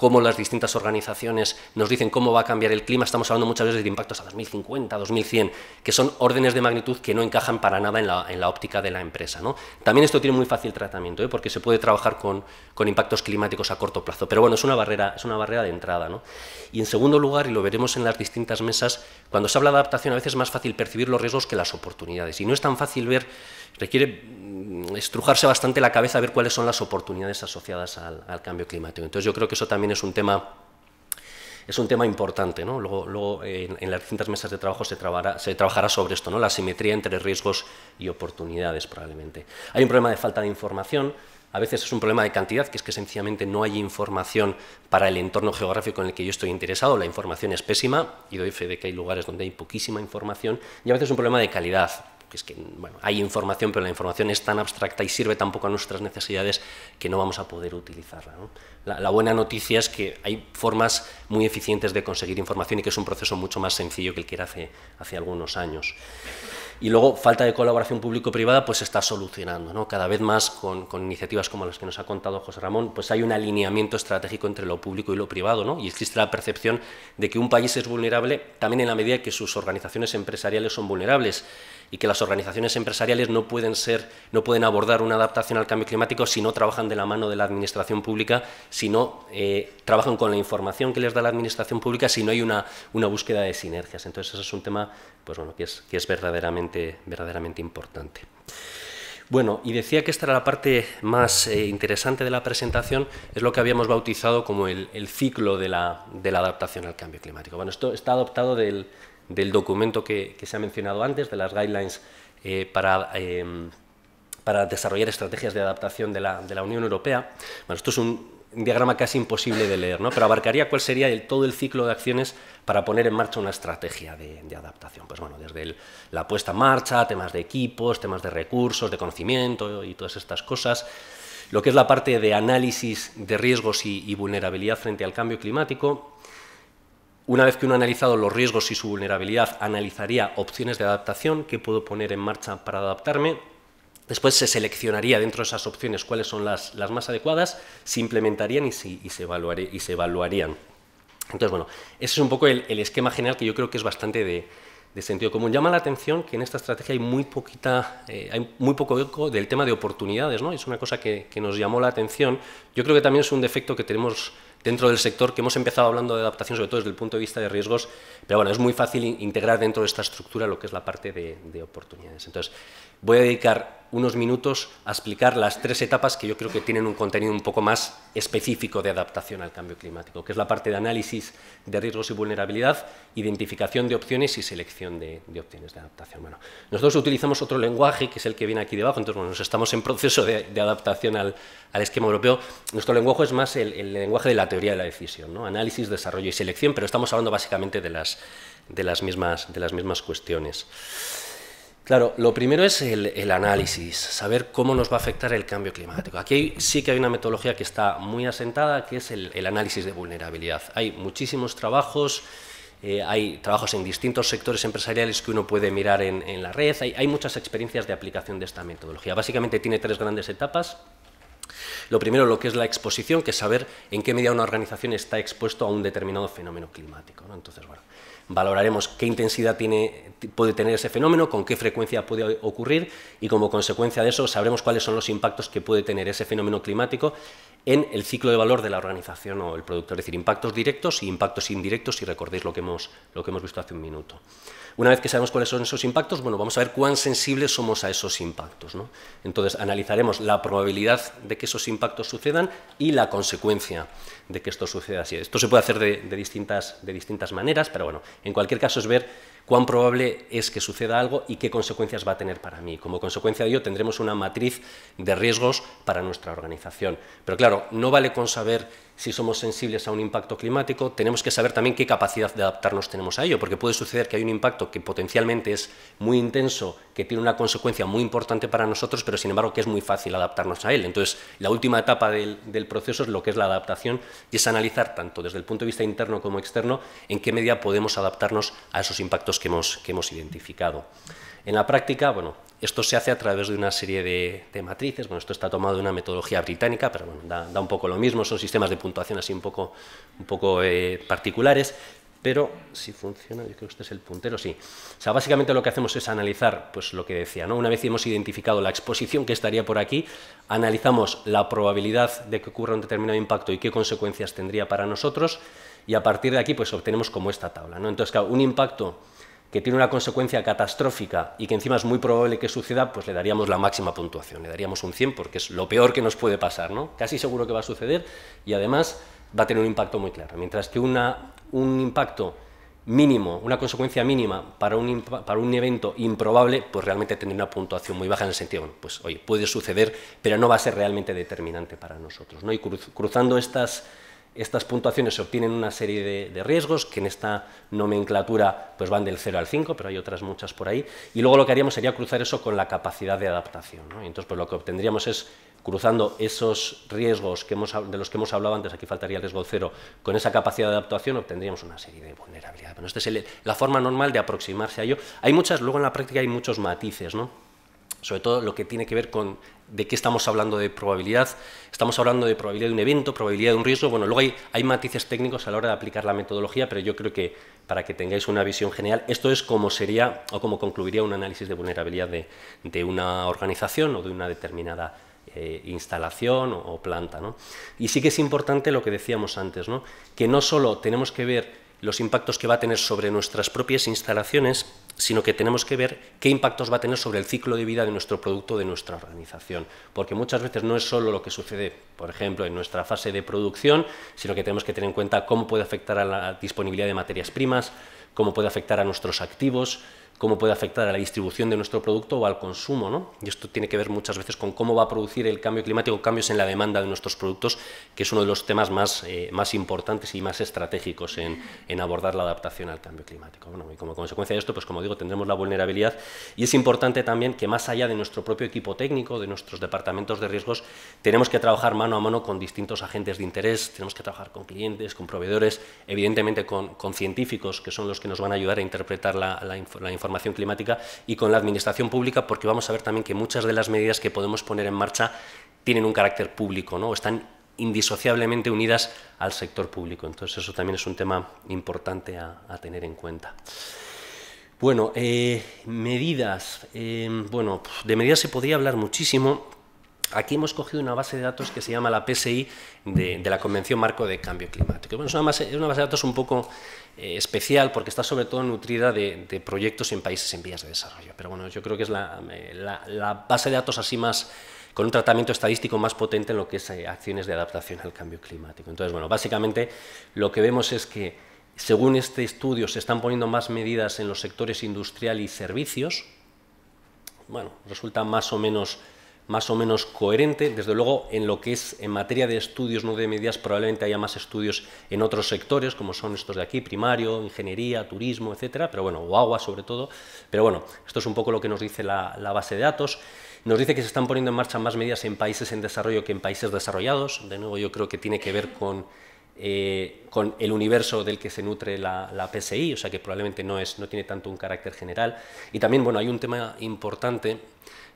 cómo las distintas organizaciones nos dicen cómo va a cambiar el clima, estamos hablando muchas veces de impactos a 2050, 2100, que son órdenes de magnitud que no encajan para nada en la, óptica de la empresa. También esto tiene muy fácil tratamiento, ¿eh? porque se puede trabajar con, impactos climáticos a corto plazo, pero bueno, es una barrera, es una barrera de entrada. ¿no? Y en segundo lugar, y lo veremos en las distintas mesas, cuando se habla de adaptación a veces es más fácil percibir los riesgos que las oportunidades, y no es tan fácil ver requiere mm, estrujarse bastante la cabeza a ver cuáles son las oportunidades asociadas al, cambio climático. Entonces yo creo que eso también es un tema es un tema importante. Luego, en, las distintas mesas de trabajo se, trabajará sobre esto, la simetría entre riesgos y oportunidades probablemente. Hay un problema de falta de información. A veces es un problema de cantidad, que es que sencillamente no hay información para el entorno geográfico en el que yo estoy interesado, la información es pésima, y doy fe de que hay lugares donde hay poquísima información, y a veces es un problema de calidad, que es que bueno, hay información, pero la información es tan abstracta y sirve tan poco a nuestras necesidades que no vamos a poder utilizarla. La, buena noticia es que hay formas muy eficientes de conseguir información y que es un proceso mucho más sencillo que el que era hace, hace algunos años. Y luego, falta de colaboración público-privada, pues se está solucionando, ¿no? Cada vez más con, con, iniciativas como las que nos ha contado José Ramón, pues hay un alineamiento estratégico entre lo público y lo privado, ¿no? Y existe la percepción de que un país es vulnerable también en la medida que sus organizaciones empresariales son vulnerables y que las organizaciones empresariales no pueden, ser, no pueden abordar una adaptación al cambio climático si no trabajan de la mano de la administración pública, si no eh, trabajan con la información que les da la administración pública, si no hay una, una búsqueda de sinergias. Entonces, ese es un tema pues, bueno, que es, que es verdaderamente, verdaderamente importante. Bueno, y decía que esta era la parte más eh, interesante de la presentación, es lo que habíamos bautizado como el, ciclo de la, adaptación al cambio climático. Bueno, esto está adoptado del, del documento que, se ha mencionado antes, de las guidelines eh, eh, para, desarrollar estrategias de adaptación de la, Unión Europea. Bueno, esto es un, diagrama casi imposible de leer, ¿no? pero abarcaría cuál sería todo el ciclo de acciones para poner en marcha una estrategia de, adaptación. Pues bueno, desde la puesta en marcha, temas de equipos, temas de recursos, de conocimiento y todas estas cosas. Lo que es la parte de análisis de riesgos y vulnerabilidad frente al cambio climático, una vez que uno ha analizado los riesgos y su vulnerabilidad, analizaría opciones de adaptación, que puedo poner en marcha para adaptarme. Después se seleccionaría dentro de esas opciones cuáles son las, más adecuadas, se implementarían y se, se, y se evaluarían. Entonces, bueno, ese es un poco el, esquema general que yo creo que es bastante de, sentido común. Llama la atención que en esta estrategia hay muy, poquita, eh, hay muy poco eco del tema de oportunidades, ¿no? Es una cosa que, que, nos llamó la atención. Yo creo que también es un defecto que tenemos dentro del sector, que hemos empezado hablando de adaptación, sobre todo desde el punto de vista de riesgos, pero bueno, es muy fácil integrar dentro de esta estructura lo que es la parte de, oportunidades. Entonces, voy a dedicar unos minutos a explicar las tres etapas que yo creo que tienen un contenido un poco más específico de adaptación al cambio climático, que es la parte de análisis de riesgos y vulnerabilidad, identificación de opciones y selección de, opciones de adaptación. Bueno, nosotros utilizamos otro lenguaje, que es el que viene aquí debajo, entonces bueno, nos estamos en proceso de, adaptación al, esquema europeo. Nuestro lenguaje es más el, lenguaje de la teoría de la decisión, ¿no? análisis, desarrollo y selección, pero estamos hablando básicamente de las, de las, mismas, de las mismas cuestiones. Claro, lo primero es el, análisis, saber cómo nos va a afectar el cambio climático. Aquí sí que hay una metodología que está muy asentada, que es el, análisis de vulnerabilidad. Hay muchísimos trabajos, eh, hay trabajos en distintos sectores empresariales que uno puede mirar en, la red, hay, hay muchas experiencias de aplicación de esta metodología. Básicamente tiene tres grandes etapas. Lo primero, lo que es la exposición, que es saber en qué medida una organización está expuesto a un determinado fenómeno climático. Entonces, bueno, valoraremos qué intensidad tiene, puede tener ese fenómeno, con qué frecuencia puede ocurrir y como consecuencia de eso sabremos cuáles son los impactos que puede tener ese fenómeno climático en el ciclo de valor de la organización o el productor, es decir, impactos directos y impactos indirectos, si recordéis lo que hemos, lo que hemos visto hace un minuto. Una vez que sabemos cuáles son esos impactos, bueno, vamos a ver cuán sensibles somos a esos impactos. Entonces, analizaremos la probabilidad de que esos impactos sucedan y la consecuencia de que esto suceda así. Esto se puede hacer de, distintas, de distintas maneras, pero bueno, en cualquier caso es ver cuán probable es que suceda algo y qué consecuencias va a tener para mí. Como consecuencia de ello tendremos una matriz de riesgos para nuestra organización. Pero claro, no vale con saber si somos sensibles a un impacto climático, tenemos que saber también qué capacidad de adaptarnos tenemos a ello, porque puede suceder que hay un impacto que potencialmente es muy intenso, que tiene una consecuencia muy importante para nosotros, pero sin embargo que es muy fácil adaptarnos a él. Entonces, la última etapa del, proceso es lo que es la adaptación y es analizar tanto desde el punto de vista interno como externo en qué medida podemos adaptarnos a esos impactos que hemos, que hemos identificado. En la práctica, bueno, esto se hace a través de una serie de, matrices, bueno, esto está tomado de una metodología británica, pero bueno, da, un poco lo mismo, son sistemas de puntuación así un poco, un poco eh, particulares, pero si funciona, yo creo que este es el puntero, sí. O sea, básicamente lo que hacemos es analizar, pues lo que decía, ¿no? Una vez hemos identificado la exposición que estaría por aquí, analizamos la probabilidad de que ocurra un determinado impacto y qué consecuencias tendría para nosotros, y a partir de aquí, pues obtenemos como esta tabla, ¿no? Entonces, claro, un impacto que tiene una consecuencia catastrófica y que encima es muy probable que suceda, pues le daríamos la máxima puntuación, le daríamos un 100 porque es lo peor que nos puede pasar, ¿no? Casi seguro que va a suceder y además va a tener un impacto muy claro. Mientras que una, un impacto mínimo, una consecuencia mínima para un, para un evento improbable, pues realmente tendría una puntuación muy baja en el sentido, pues oye, puede suceder, pero no va a ser realmente determinante para nosotros, ¿no? Y cruzando estas estas puntuaciones se obtienen una serie de, riesgos que en esta nomenclatura pues van del 0 al 5, pero hay otras muchas por ahí. Y luego lo que haríamos sería cruzar eso con la capacidad de adaptación. entonces pues lo que obtendríamos es cruzando esos riesgos de los que hemos hablado antes, aquí faltaría el riesgo cero, con esa capacidad de adaptación obtendríamos una serie de vulnerabilidades. esta es la forma normal de aproximarse a ello. Hay muchas, luego en la práctica hay muchos matices, ¿no? sobre todo lo que tiene que ver con de qué estamos hablando de probabilidad. Estamos hablando de probabilidad de un evento, probabilidad de un riesgo. Bueno, luego hay, hay, matices técnicos a la hora de aplicar la metodología, pero yo creo que para que tengáis una visión general, esto es como sería o como concluiría un análisis de vulnerabilidad de, una organización o de una determinada eh, instalación o, planta. Y sí que es importante lo que decíamos antes, ¿no? que no solo tenemos que ver los impactos que va a tener sobre nuestras propias instalaciones, sino que tenemos que ver qué impactos va a tener sobre el ciclo de vida de nuestro producto, de nuestra organización. Porque muchas veces no es solo lo que sucede, por ejemplo, en nuestra fase de producción, sino que tenemos que tener en cuenta cómo puede afectar a la disponibilidad de materias primas, cómo puede afectar a nuestros activos, cómo puede afectar a la distribución de nuestro producto o al consumo. ¿no? Y esto tiene que ver muchas veces con cómo va a producir el cambio climático cambios en la demanda de nuestros productos, que es uno de los temas más, eh, más importantes y más estratégicos en, en, abordar la adaptación al cambio climático. y como consecuencia de esto, pues como digo, tendremos la vulnerabilidad y es importante también que más allá de nuestro propio equipo técnico, de nuestros departamentos de riesgos, tenemos que trabajar mano a mano con distintos agentes de interés, tenemos que trabajar con clientes, con proveedores, evidentemente con, con científicos, que son los que nos van a ayudar a interpretar la, la, la información climática y con la administración pública, porque vamos a ver también que muchas de las medidas que podemos poner en marcha tienen un carácter público, ¿no? están indisociablemente unidas al sector público. Entonces, eso también es un tema importante a, tener en cuenta. Bueno, eh, medidas. Eh, bueno, de medidas se podría hablar muchísimo. Aquí hemos cogido una base de datos que se llama la PSI de, la Convención Marco de Cambio Climático. es, una base, de datos un poco eh, especial porque está sobre todo nutrida de, proyectos en países en vías de desarrollo. Pero bueno, yo creo que es eh, la, base de datos así más con un tratamiento estadístico más potente en lo que es eh, acciones de adaptación al cambio climático. Entonces, bueno, básicamente lo que vemos es que según este estudio se están poniendo más medidas en los sectores industrial y servicios. Bueno, resulta más o menos más o menos coherente. Desde luego, en lo que es en materia de estudios, no de medidas, probablemente haya más estudios en otros sectores, como son estos de aquí, primario, ingeniería, turismo, etcétera, pero bueno, o agua sobre todo. Pero bueno, esto es un poco lo que nos dice la, base de datos. Nos dice que se están poniendo en marcha más medidas en países en desarrollo que en países desarrollados. De nuevo, yo creo que tiene que ver con eh, con el universo del que se nutre la, la, PSI, o sea que probablemente no, es, no tiene tanto un carácter general. Y también, bueno, hay un tema importante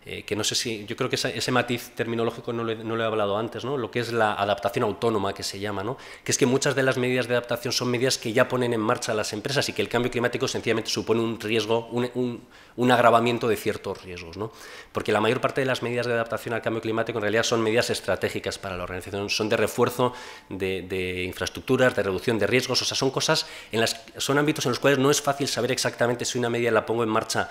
eh, que no sé si, yo creo que ese matiz terminológico no lo, no he hablado antes, ¿no? lo que es la adaptación autónoma que se llama, ¿no? que es que muchas de las medidas de adaptación son medidas que ya ponen en marcha las empresas y que el cambio climático sencillamente supone un riesgo, un, agravamiento de ciertos riesgos, porque la mayor parte de las medidas de adaptación al cambio climático en realidad son medidas estratégicas para la organización, son de refuerzo de, infraestructuras, de reducción de riesgos, o sea, son cosas, en las, son ámbitos en los cuales no es fácil saber exactamente si una medida la pongo en marcha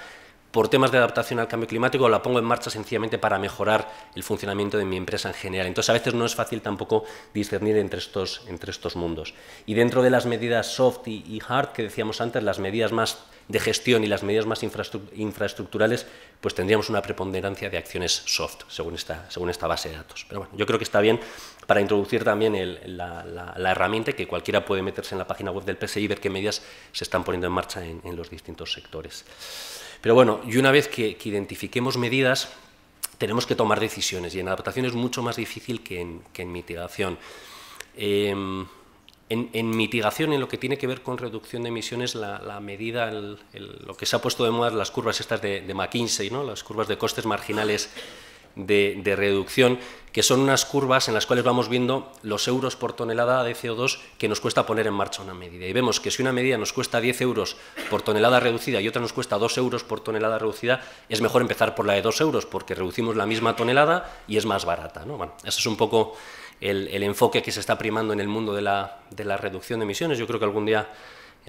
por temas de adaptación al cambio climático la pongo en marcha sencillamente para mejorar el funcionamiento de mi empresa en general. Entonces a veces no es fácil tampoco discernir entre estos, entre estos mundos. Y dentro de las medidas soft y, hard que decíamos antes, las medidas más de gestión y las medidas más infraestructurales, pues tendríamos una preponderancia de acciones soft, según esta, según esta base de datos. Pero bueno, yo creo que está bien para introducir también la, herramienta que cualquiera puede meterse en la página web del PSI y ver qué medidas se están poniendo en marcha en los distintos sectores. Pero bueno, y una vez que, identifiquemos medidas, tenemos que tomar decisiones y en adaptación es mucho más difícil que en, mitigación. Em, en, mitigación, en lo que tiene que ver con reducción de emisiones, la, medida, lo que se ha puesto de moda, las curvas estas de, de McKinsey, ¿no? las curvas de costes marginales de, reducción, que son unas curvas en las cuales vamos viendo los euros por tonelada de CO2 que nos cuesta poner en marcha una medida. Y vemos que si una medida nos cuesta 10 euros por tonelada reducida y otra nos cuesta 2 euros por tonelada reducida, es mejor empezar por la de 2 euros porque reducimos la misma tonelada y es más barata. ¿no? ese es un poco el, enfoque que se está primando en el mundo de la, de la reducción de emisiones. Yo creo que algún día,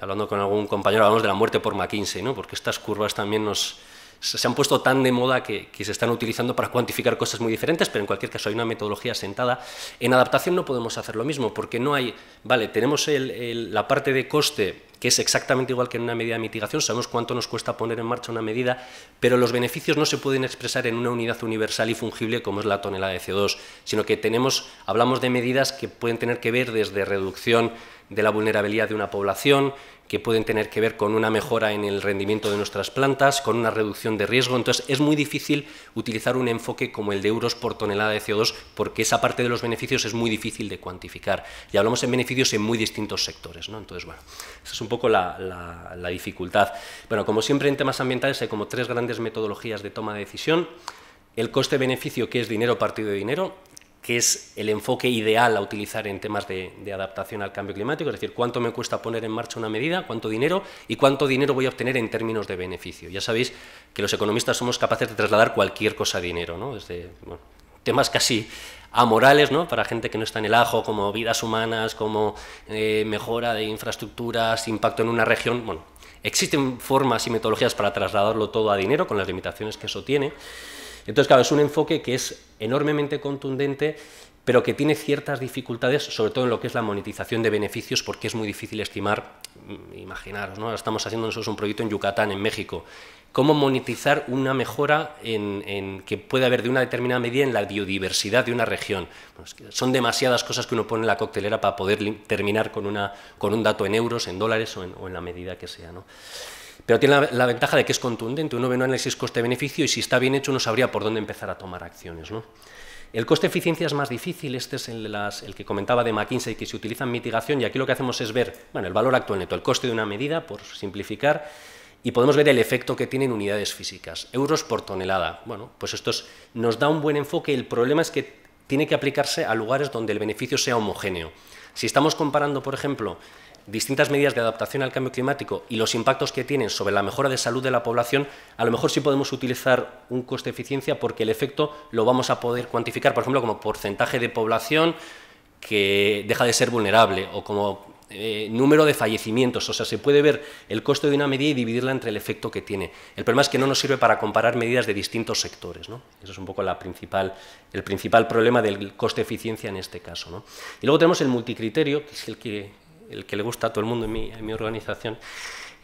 hablando con algún compañero, hablamos de la muerte por McKinsey, ¿no? porque estas curvas también nos se han puesto tan de moda que, se están utilizando para cuantificar cosas muy diferentes, pero en cualquier caso hay una metodología sentada. En adaptación no podemos hacer lo mismo, porque no hay, vale, tenemos la parte de coste que es exactamente igual que en una medida de mitigación, sabemos cuánto nos cuesta poner en marcha una medida, pero los beneficios no se pueden expresar en una unidad universal y fungible como es la tonelada de CO2, sino que tenemos, hablamos de medidas que pueden tener que ver desde reducción de la vulnerabilidad de una población, que pueden tener que ver con una mejora en el rendimiento de nuestras plantas, con una reducción de riesgo. Entonces es muy difícil utilizar un enfoque como el de euros por tonelada de CO2 porque esa parte de los beneficios es muy difícil de cuantificar. Y hablamos en beneficios en muy distintos sectores. ¿no? Entonces, bueno, esa es un poco la, la dificultad. Bueno, como siempre en temas ambientales hay como tres grandes metodologías de toma de decisión el coste-beneficio, que es dinero partido de dinero, que es el enfoque ideal a utilizar en temas de, adaptación al cambio climático, es decir, cuánto me cuesta poner en marcha una medida, cuánto dinero y cuánto dinero voy a obtener en términos de beneficio. Ya sabéis que los economistas somos capaces de trasladar cualquier cosa a dinero, ¿no? desde temas casi amorales, ¿no? para gente que no está en el ajo, como vidas humanas, como eh, mejora de infraestructuras, impacto en una región. Bueno, existen formas y metodologías para trasladarlo todo a dinero, con las limitaciones que eso tiene. Entonces, claro, es un enfoque que es enormemente contundente pero que tiene ciertas dificultades, sobre todo en lo que es la monetización de beneficios, porque es muy difícil estimar, mm, imaginaros, ¿no? estamos haciendo nosotros un proyecto en Yucatán, en México, cómo monetizar una mejora que puede haber de una determinada medida en la biodiversidad de una región. son demasiadas cosas que uno pone en la coctelera para poder terminar con, una, con un dato en euros, en dólares o en, o en la medida que sea. ¿no? pero tiene la, ventaja de que es contundente. Uno ve un análisis coste-beneficio y si está bien hecho uno sabría por dónde empezar a tomar acciones. ¿no? El coste-eficiencia es más difícil, este es el, el, que comentaba de McKinsey, que se utiliza en mitigación y aquí lo que hacemos es ver bueno, el valor actual neto, el coste de una medida, por simplificar, y podemos ver el efecto que tienen unidades físicas, euros por tonelada. Bueno, pues esto nos da un buen enfoque, el problema es que tiene que aplicarse a lugares donde el beneficio sea homogéneo. Si estamos comparando, por ejemplo, distintas medidas de adaptación al cambio climático y los impactos que tienen sobre la mejora de salud de la población, a lo mejor sí podemos utilizar un coste-eficiencia porque el efecto lo vamos a poder cuantificar, por ejemplo, como porcentaje de población que deja de ser vulnerable o como eh, número de fallecimientos. O sea, se puede ver el coste de una medida y dividirla entre el efecto que tiene. El problema es que no nos sirve para comparar medidas de distintos sectores. ¿no? Eso es un poco la principal, el principal problema del coste-eficiencia en este caso. Y luego tenemos el multicriterio, que es el que el que le gusta a todo el mundo en mi, mi organización,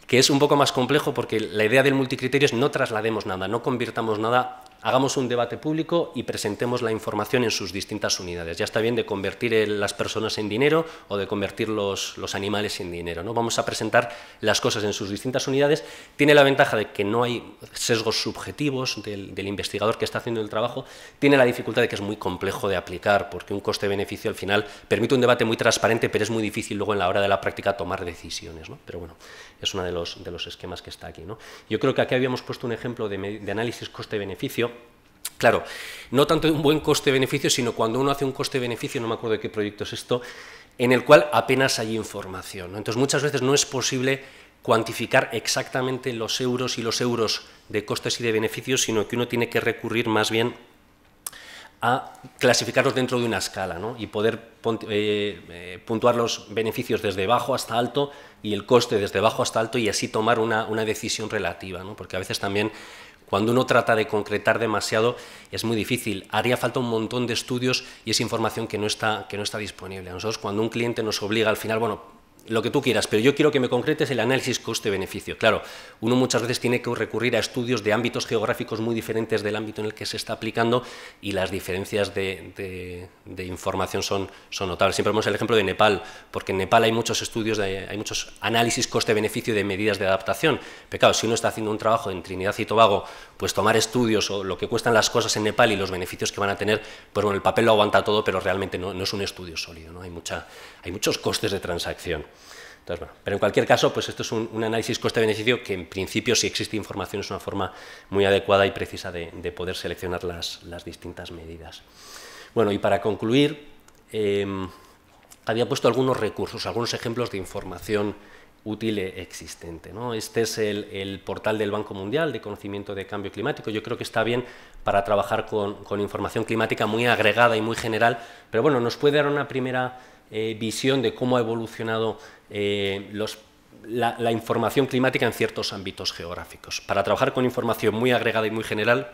que es un poco más complejo porque la idea del multicriterio es no traslademos nada, no convirtamos nada hagamos un debate público y presentemos la información en sus distintas unidades. Ya está bien de convertir las personas en dinero o de convertir los, animales en dinero. ¿no? Vamos a presentar las cosas en sus distintas unidades. Tiene la ventaja de que no hay sesgos subjetivos del, investigador que está haciendo el trabajo. Tiene la dificultad de que es muy complejo de aplicar porque un coste-beneficio al final permite un debate muy transparente, pero es muy difícil luego en la hora de la práctica tomar decisiones. Pero bueno, es uno de los, de los esquemas que está aquí. ¿no? Yo creo que aquí habíamos puesto un ejemplo de, de análisis coste-beneficio Claro, no tanto de un buen coste-beneficio, sino cuando uno hace un coste-beneficio, no me acuerdo de qué proyecto es esto, en el cual apenas hay información. Entonces, muchas veces no es posible cuantificar exactamente los euros y los euros de costes y de beneficios, sino que uno tiene que recurrir más bien a clasificarlos dentro de una escala y poder eh, eh, puntuar los beneficios desde bajo hasta alto y el coste desde bajo hasta alto y así tomar una, una decisión relativa, porque a veces también cuando uno trata de concretar demasiado es muy difícil. Haría falta un montón de estudios y es información que no está, que no está disponible. A nosotros cuando un cliente nos obliga al final, bueno, lo que tú quieras, pero yo quiero que me concretes el análisis coste-beneficio. Claro, uno muchas veces tiene que recurrir a estudios de ámbitos geográficos muy diferentes del ámbito en el que se está aplicando y las diferencias de, información son, son notables. Siempre vemos el ejemplo de Nepal, porque en Nepal hay muchos estudios, hay muchos análisis coste-beneficio de medidas de adaptación. Pero claro, si uno está haciendo un trabajo en Trinidad y Tobago pues tomar estudios o lo que cuestan las cosas en Nepal y los beneficios que van a tener, pues bueno, el papel lo aguanta todo, pero realmente no, es un estudio sólido, ¿no? hay, mucha, hay muchos costes de transacción. pero en cualquier caso, pues esto es un, análisis coste-beneficio que en principio, si existe información, es una forma muy adecuada y precisa de, poder seleccionar las, distintas medidas. Bueno, y para concluir, em, había puesto algunos recursos, algunos ejemplos de información útil e existente. ¿no? Este es el, portal del Banco Mundial de Conocimiento de Cambio Climático. Yo creo que está bien para trabajar con, información climática muy agregada y muy general, pero bueno, nos puede dar una primera eh, visión de cómo ha evolucionado eh, la, información climática en ciertos ámbitos geográficos. Para trabajar con información muy agregada y muy general,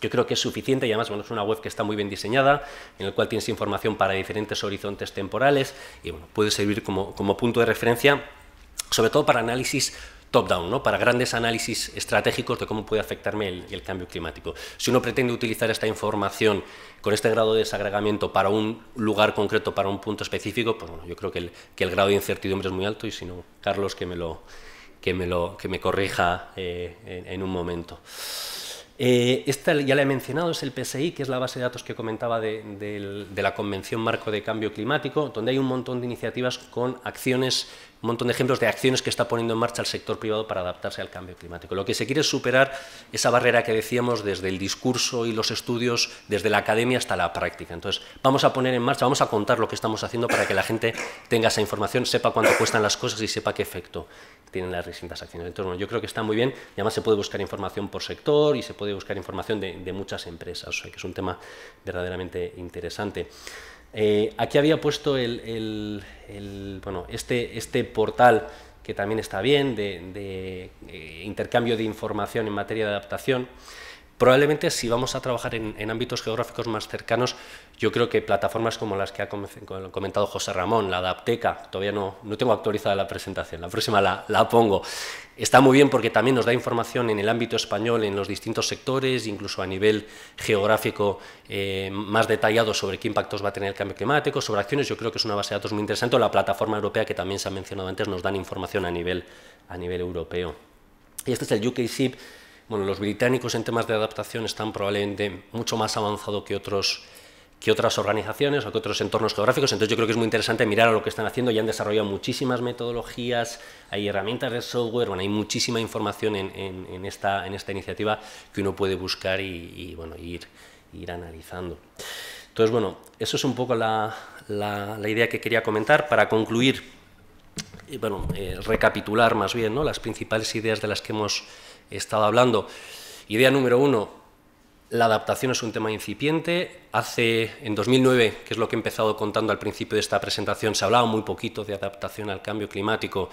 yo creo que es suficiente y además bueno, es una web que está muy bien diseñada, en la cual tienes información para diferentes horizontes temporales y bueno, puede servir como punto de referencia sobre todo para análisis top-down, ¿no? para grandes análisis estratégicos de cómo puede afectarme el, cambio climático. Si uno pretende utilizar esta información con este grado de desagregamiento para un lugar concreto, para un punto específico, pues bueno, yo creo que el, grado de incertidumbre es muy alto y si no, Carlos, que me lo, que me lo que me corrija eh, en, un momento. Eh, esta ya le he mencionado, es el PSI, que es la base de datos que comentaba de, de la Convención Marco de Cambio Climático, donde hay un montón de iniciativas con acciones un montón de ejemplos de acciones que está poniendo en marcha el sector privado para adaptarse al cambio climático. Lo que se quiere es superar esa barrera que decíamos desde el discurso y los estudios, desde la academia hasta la práctica. Entonces, vamos a poner en marcha, vamos a contar lo que estamos haciendo para que la gente tenga esa información, sepa cuánto cuestan las cosas y sepa qué efecto tienen las distintas acciones. Entonces, bueno, yo creo que está muy bien y además se puede buscar información por sector y se puede buscar información de, muchas empresas, que es un tema verdaderamente interesante. Eh, aquí había puesto el, bueno, este, este portal que también está bien, de, eh, intercambio de información en materia de adaptación. Probablemente si vamos a trabajar en ámbitos geográficos más cercanos, yo creo que plataformas como las que ha comentado José Ramón, la Adapteca, todavía no, no tengo actualizada la presentación, la próxima la, pongo. Está muy bien porque también nos da información en el ámbito español, en los distintos sectores, incluso a nivel geográfico eh, más detallado sobre qué impactos va a tener el cambio climático, sobre acciones. Yo creo que es una base de datos muy interesante. La plataforma europea que también se ha mencionado antes nos da información a nivel, a nivel europeo. Y este es el UKSIP. Bueno, los británicos en temas de adaptación están probablemente mucho más avanzados que otros que otras organizaciones o que otros entornos geográficos. Entonces yo creo que es muy interesante mirar a lo que están haciendo. Ya han desarrollado muchísimas metodologías, hay herramientas de software, bueno, hay muchísima información en, esta, iniciativa que uno puede buscar y, bueno, ir, ir analizando. Entonces, bueno, eso es un poco la, idea que quería comentar. Para concluir, y eh, bueno, eh, recapitular más bien ¿no? las principales ideas de las que hemos estado hablando. Idea número uno, la adaptación es un tema incipiente. Hace, en 2009, que es lo que he empezado contando al principio de esta presentación, se hablaba muy poquito de adaptación al cambio climático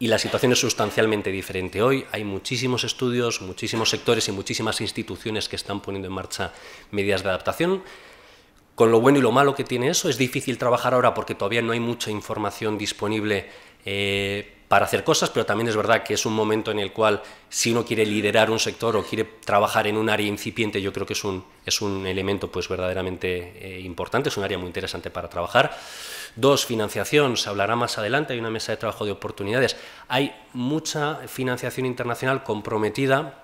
y la situación es sustancialmente diferente hoy. Hay muchísimos estudios, muchísimos sectores y muchísimas instituciones que están poniendo en marcha medidas de adaptación. Con lo bueno y lo malo que tiene eso, es difícil trabajar ahora porque todavía no hay mucha información disponible eh, para hacer cosas, pero también es verdad que es un momento en el cual si uno quiere liderar un sector o quiere trabajar en un área incipiente, yo creo que es un, es un elemento pues verdaderamente eh, importante, es un área muy interesante para trabajar. Dos, financiación, se hablará más adelante, hay una mesa de trabajo de oportunidades. Hay mucha financiación internacional comprometida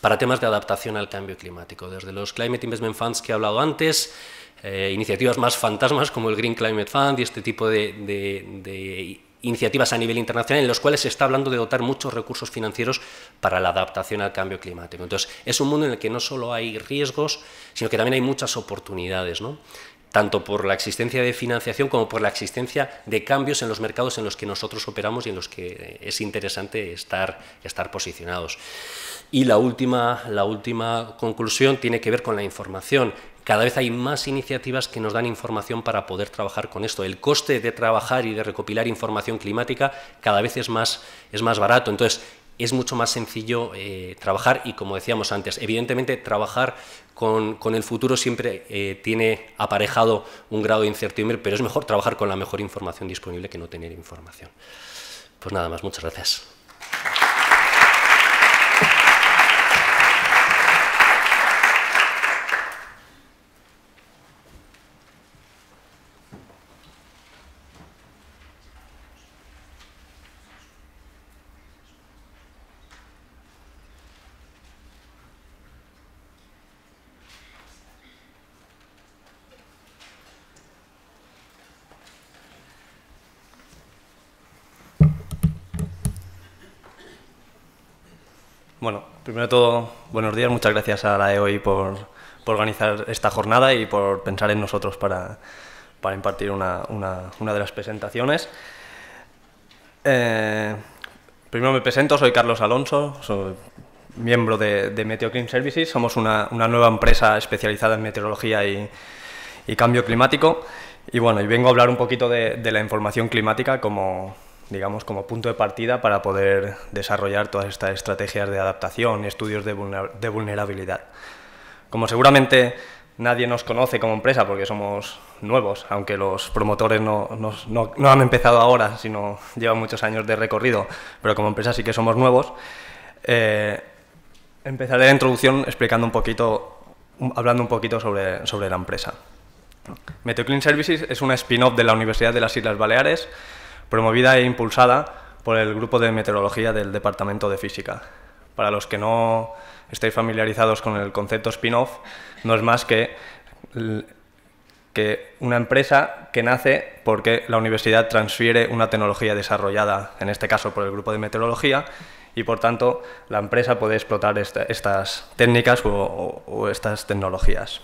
para temas de adaptación al cambio climático, desde los Climate Investment Funds que he hablado antes, eh, iniciativas más fantasmas como el Green Climate Fund y este tipo de iniciativas a nivel internacional en los cuales se está hablando de dotar muchos recursos financieros para la adaptación al cambio climático. Entonces, es un mundo en el que no solo hay riesgos, sino que también hay muchas oportunidades, tanto por la existencia de financiación como por la existencia de cambios en los mercados en los que nosotros operamos y en los que eh, es interesante estar, estar posicionados. Y la última, la última conclusión tiene que ver con la información cada vez hay más iniciativas que nos dan información para poder trabajar con esto. El coste de trabajar y de recopilar información climática cada vez es más, es más barato. Entonces, es mucho más sencillo eh, trabajar y, como decíamos antes, evidentemente trabajar con, el futuro siempre eh, tiene aparejado un grado de incertidumbre, pero es mejor trabajar con la mejor información disponible que no tener información. Pues nada más, muchas gracias. todo, buenos días. Muchas gracias a la EOI por, organizar esta jornada y por pensar en nosotros para, impartir una, de las presentaciones. Eh, primero me presento, soy Carlos Alonso, soy miembro de, de Meteo Services. Somos una, nueva empresa especializada en meteorología y, cambio climático. Y bueno, y vengo a hablar un poquito de la información climática como, digamos, como punto de partida para poder desarrollar todas estas estrategias de adaptación y estudios de, vulnerabilidad. Como seguramente nadie nos conoce como empresa porque somos nuevos, aunque los promotores no, han empezado ahora, sino llevan muchos años de recorrido, pero como empresa sí que somos nuevos, eh, empezaré la introducción explicando un poquito, hablando un poquito sobre, sobre la empresa. MeteoClean Services es una spin-off de la Universidad de las Islas Baleares, promovida e impulsada por el Grupo de Meteorología del Departamento de Física. Para los que no estéis familiarizados con el concepto spin-off, no es más que, que una empresa que nace porque la universidad transfiere una tecnología desarrollada, en este caso por el Grupo de Meteorología, y por tanto la empresa puede explotar estas técnicas o, estas tecnologías.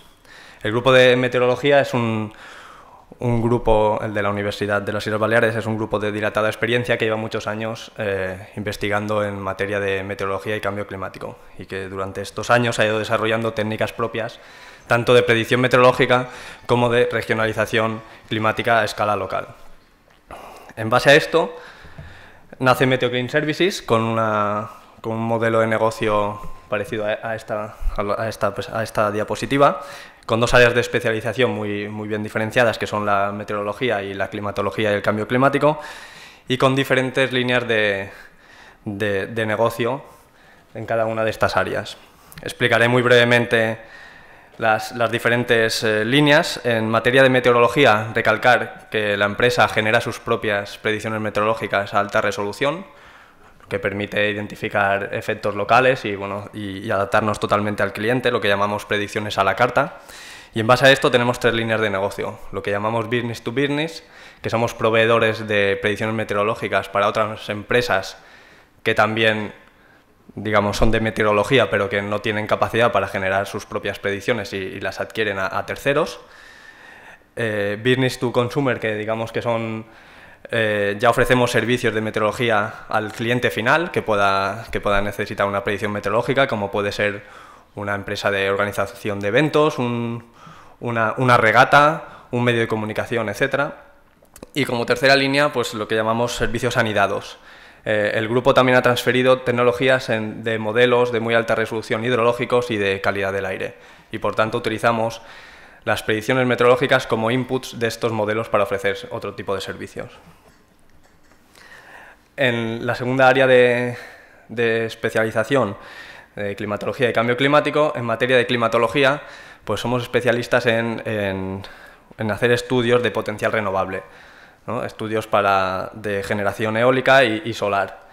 El grupo de meteorología es un, un grupo, el de la Universidad de las Islas Baleares, es un grupo de dilatada experiencia que lleva muchos años eh, investigando en materia de meteorología y cambio climático y que durante estos años ha ido desarrollando técnicas propias tanto de predicción meteorológica como de regionalización climática a escala local. En base a esto, nace MeteoClean Services con, con un modelo de negocio parecido a esta, esta, pues, a esta diapositiva, con dos áreas de especialización muy, muy bien diferenciadas, que son la meteorología y la climatología y el cambio climático, y con diferentes líneas de, de, negocio en cada una de estas áreas. Explicaré muy brevemente las, las, diferentes eh, líneas. En materia de meteorología, recalcar que la empresa genera sus propias predicciones meteorológicas a alta resolución que permite identificar efectos locales y, bueno, y, adaptarnos totalmente al cliente, lo que llamamos predicciones a la carta. Y en base a esto tenemos tres líneas de negocio, lo que llamamos business to business, que somos proveedores de predicciones meteorológicas para otras empresas que también digamos, son de meteorología, pero que no tienen capacidad para generar sus propias predicciones y, las adquieren a, terceros. Eh, business to consumer, que digamos que son eh, ya ofrecemos servicios de meteorología al cliente final que pueda, que pueda necesitar una predicción meteorológica, como puede ser una empresa de organización de eventos, una, regata, un medio de comunicación, etc. Y como tercera línea, pues lo que llamamos servicios anidados. Eh, el grupo también ha transferido tecnologías de modelos de muy alta resolución hidrológicos y de calidad del aire. Y por tanto utilizamos las predicciones meteorológicas como inputs de estos modelos para ofrecer otro tipo de servicios. En la segunda área de, especialización, de climatología y cambio climático, en materia de climatología, pues somos especialistas en, hacer estudios de potencial renovable, estudios de generación eólica y solar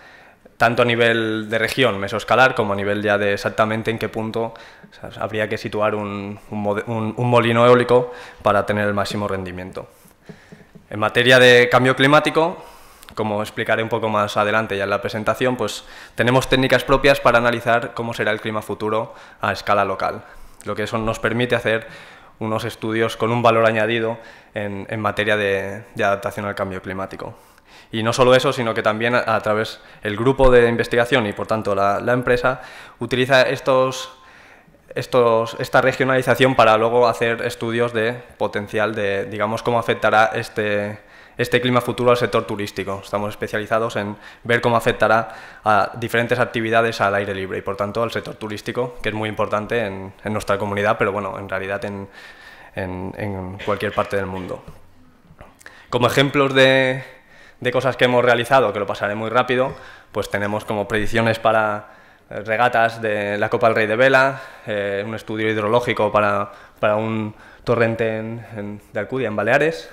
tanto a nivel de región mesoescalar como a nivel ya de exactamente en qué punto habría que situar un, molino eólico para tener el máximo rendimiento. En materia de cambio climático, como explicaré un poco más adelante ya en la presentación, pues tenemos técnicas propias para analizar cómo será el clima futuro a escala local, lo que eso nos permite hacer unos estudios con un valor añadido en, materia de adaptación al cambio climático. Y no solo eso, sino que también a, través del grupo de investigación y por tanto la, empresa utiliza estos, estos, esta regionalización para luego hacer estudios de potencial de, digamos, cómo afectará este, este clima futuro al sector turístico. Estamos especializados en ver cómo afectará a diferentes actividades al aire libre y, por tanto, al sector turístico, que es muy importante en, nuestra comunidad, pero bueno, en realidad en cualquier parte del mundo. Como ejemplos de, de cosas que hemos realizado, que lo pasaré muy rápido, pues tenemos como predicciones para eh, regatas de la Copa del Rey de Vela, eh, un estudio hidrológico para, un torrente en, de Alcudia, en Baleares,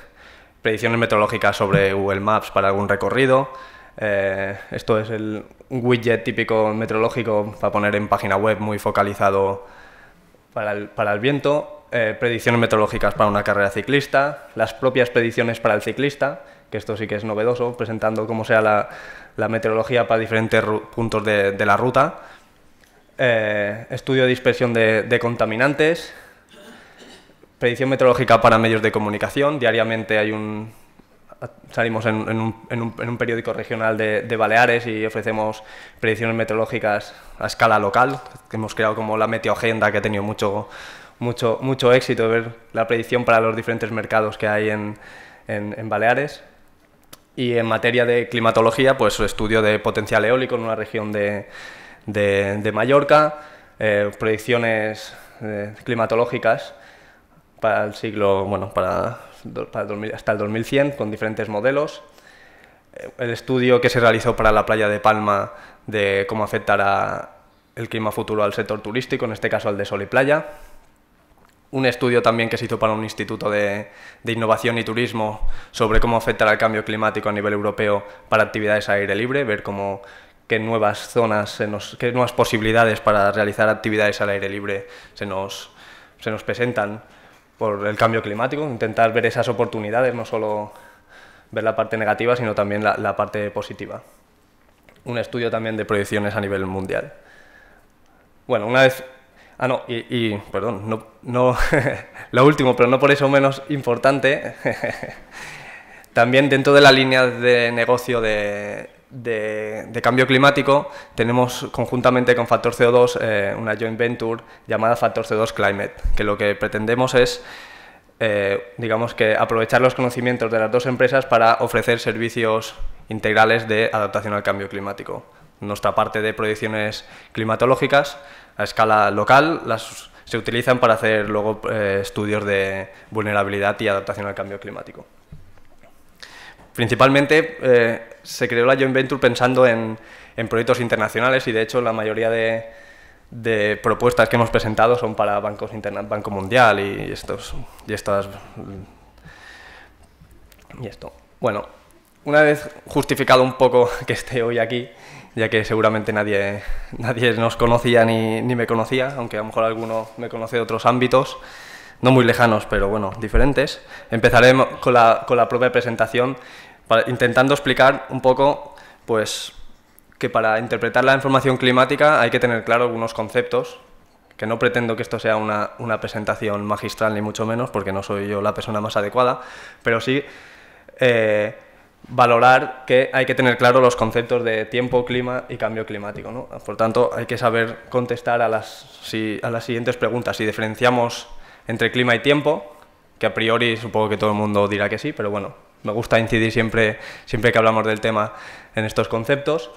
predicciones meteorológicas sobre Google Maps para algún recorrido. Eh, esto es el widget típico meteorológico para poner en página web muy focalizado para el, viento. predicciones meteorológicas para una carrera ciclista, las propias predicciones para el ciclista, que esto sí que es novedoso, presentando cómo sea la, meteorología para diferentes puntos de, la ruta, eh, estudio de dispersión de, contaminantes, predicción meteorológica para medios de comunicación, diariamente hay un salimos en, un, periódico regional de, Baleares y ofrecemos predicciones meteorológicas a escala local, hemos creado como la meteoagenda que ha tenido mucho, mucho, mucho éxito, ver la predicción para los diferentes mercados que hay en Baleares. Y en materia de climatología, pues estudio de potencial eólico en una región de, Mallorca, eh, predicciones eh, climatológicas para el siglo, bueno, para, hasta el 2100 con diferentes modelos. Eh, el estudio que se realizó para la playa de Palma de cómo afectará el clima futuro al sector turístico, en este caso al de sol y playa un estudio también que se hizo para un instituto de, innovación y turismo sobre cómo afectará el cambio climático a nivel europeo para actividades al aire libre, ver cómo qué nuevas zonas, qué nuevas posibilidades para realizar actividades al aire libre se nos, se nos presentan por el cambio climático, intentar ver esas oportunidades, no solo ver la parte negativa, sino también la, la parte positiva. Un estudio también de proyecciones a nivel mundial. Bueno, una vez Ah, no, y, perdón, no, lo último, pero no por eso menos importante, también dentro de la línea de negocio de, cambio climático tenemos conjuntamente con Factor CO2 eh, una joint venture llamada Factor CO2 Climate, que lo que pretendemos es, eh, digamos que, aprovechar los conocimientos de las dos empresas para ofrecer servicios integrales de adaptación al cambio climático nuestra parte de proyecciones climatológicas a escala local, las se utilizan para hacer luego eh, estudios de vulnerabilidad y adaptación al cambio climático. Principalmente eh, se creó la joint venture pensando en, proyectos internacionales y de hecho la mayoría de, propuestas que hemos presentado son para bancos Banco Mundial y, estos y estas y esto. Bueno, una vez justificado un poco que esté hoy aquí, ya que seguramente nadie, nadie nos conocía ni, ni me conocía, aunque a lo mejor alguno me conoce de otros ámbitos, no muy lejanos, pero bueno, diferentes. Empezaré con la, con la propia presentación, intentando explicar un poco, pues, que para interpretar la información climática hay que tener claro algunos conceptos, que no pretendo que esto sea una, una presentación magistral ni mucho menos, porque no soy yo la persona más adecuada, pero sí... Eh, valorar que hay que tener claro los conceptos de tiempo, clima y cambio climático. ¿no? Por tanto, hay que saber contestar a las, a las siguientes preguntas. Si diferenciamos entre clima y tiempo, que a priori supongo que todo el mundo dirá que sí, pero bueno, me gusta incidir siempre, siempre que hablamos del tema en estos conceptos.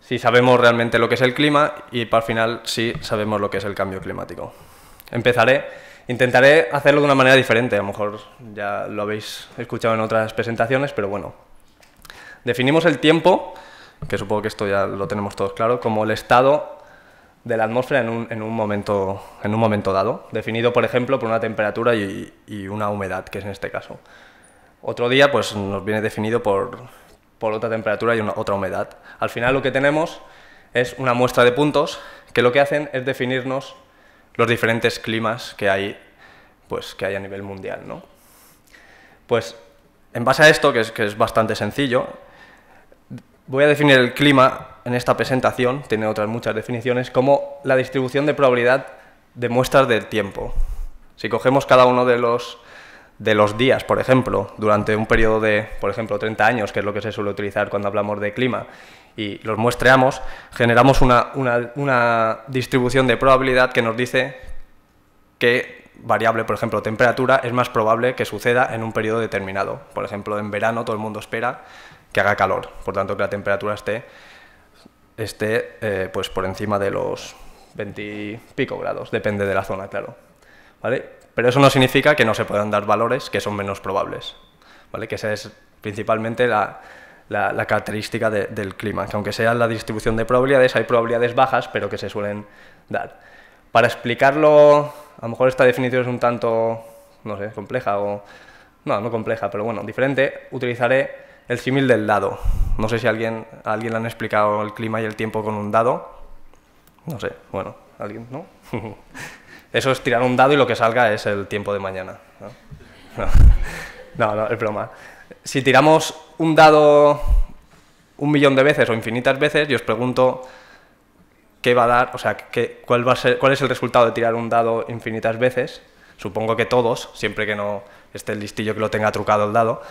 Si sabemos realmente lo que es el clima y para el final si sabemos lo que es el cambio climático. Empezaré intentaré hacerlo de una manera diferente. A lo mejor ya lo habéis escuchado en otras presentaciones, pero bueno, Definimos el tiempo, que supongo que esto ya lo tenemos todos claro, como el estado de la atmósfera en un, en momento, en un momento dado, definido, por ejemplo, por una temperatura y, una humedad, que es en este caso. Otro día pues, nos viene definido por, por otra temperatura y otra humedad. Al final lo que tenemos es una muestra de puntos que lo que hacen es definirnos los diferentes climas que hay, pues, que hay a nivel mundial. Pues en base a esto, que es, que es bastante sencillo, Voy a definir el clima en esta presentación, tiene otras muchas definiciones, como la distribución de probabilidad de muestras del tiempo. Si cogemos cada uno de los, de los días, por ejemplo, durante un periodo de, por ejemplo, 30 años, que es lo que se suele utilizar cuando hablamos de clima, y los muestreamos, generamos una, una distribución de probabilidad que nos dice qué variable, por ejemplo, temperatura, es más probable que suceda en un periodo determinado. Por ejemplo, en verano todo el mundo espera que haga calor, por tanto que la temperatura esté, esté eh, pues por encima de los 20 y pico grados, depende de la zona, claro. ¿Vale? Pero eso no significa que no se puedan dar valores que son menos probables, ¿vale? Que esa es principalmente la, característica del clima, que aunque sea la distribución de probabilidades, hay probabilidades bajas, pero que se suelen dar. Para explicarlo, a lo mejor esta definición es un tanto, no sé, compleja o... No, no compleja, pero bueno, diferente, utilizaré el símil del dado. No sé si alguien, alguien le han explicado el clima y el tiempo con un dado. No sé, bueno, alguien, ¿no? Eso es tirar un dado y lo que salga es el tiempo de mañana. No, no, no, no Si tiramos un dado un millón de veces o infinitas veces, yo os pregunto qué va a dar, o sea, qué, cuál, va a ser, cuál es el resultado de tirar un dado infinitas veces. Supongo que todos, siempre que no esté el listillo que lo tenga trucado el dado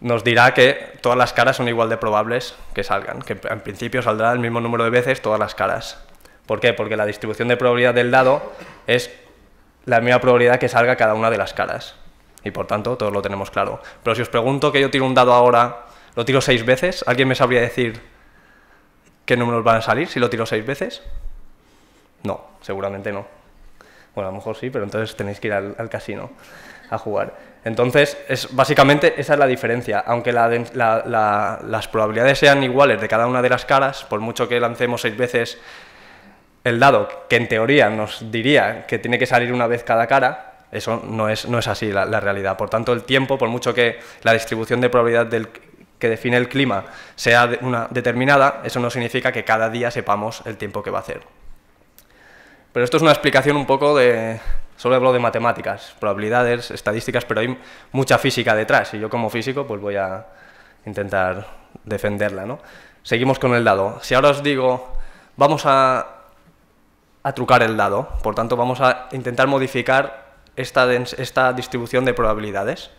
nos dirá que todas las caras son igual de probables que salgan, que en principio saldrá el mismo número de veces todas las caras. ¿Por qué? Porque la distribución de probabilidad del dado es la misma probabilidad que salga cada una de las caras. Y por tanto, todos lo tenemos claro. Pero si os pregunto que yo tiro un dado ahora, lo tiro seis veces, ¿alguien me sabría decir qué números van a salir si lo tiro seis veces? No, seguramente no. Bueno, a lo mejor sí, pero entonces tenéis que ir al casino a jugar. Entonces, es, básicamente esa es la diferencia. Aunque las probabilidades sean iguales de cada una de las caras, por mucho que lancemos seis veces el dado, que en teoría nos diría que tiene que salir una vez cada cara, eso no es, no es así la, realidad. Por tanto, el tiempo, por mucho que la distribución de probabilidad que define el clima sea una determinada, eso no significa que cada día sepamos el tiempo que va a hacer. Pero esto es una explicación un poco de, solo hablo de matemáticas, probabilidades, estadísticas, pero hay mucha física detrás y yo como físico pues voy a intentar defenderla, ¿no? Seguimos con el dado. Si ahora os digo, vamos a, trucar el dado, por tanto vamos a intentar modificar esta, distribución de probabilidades,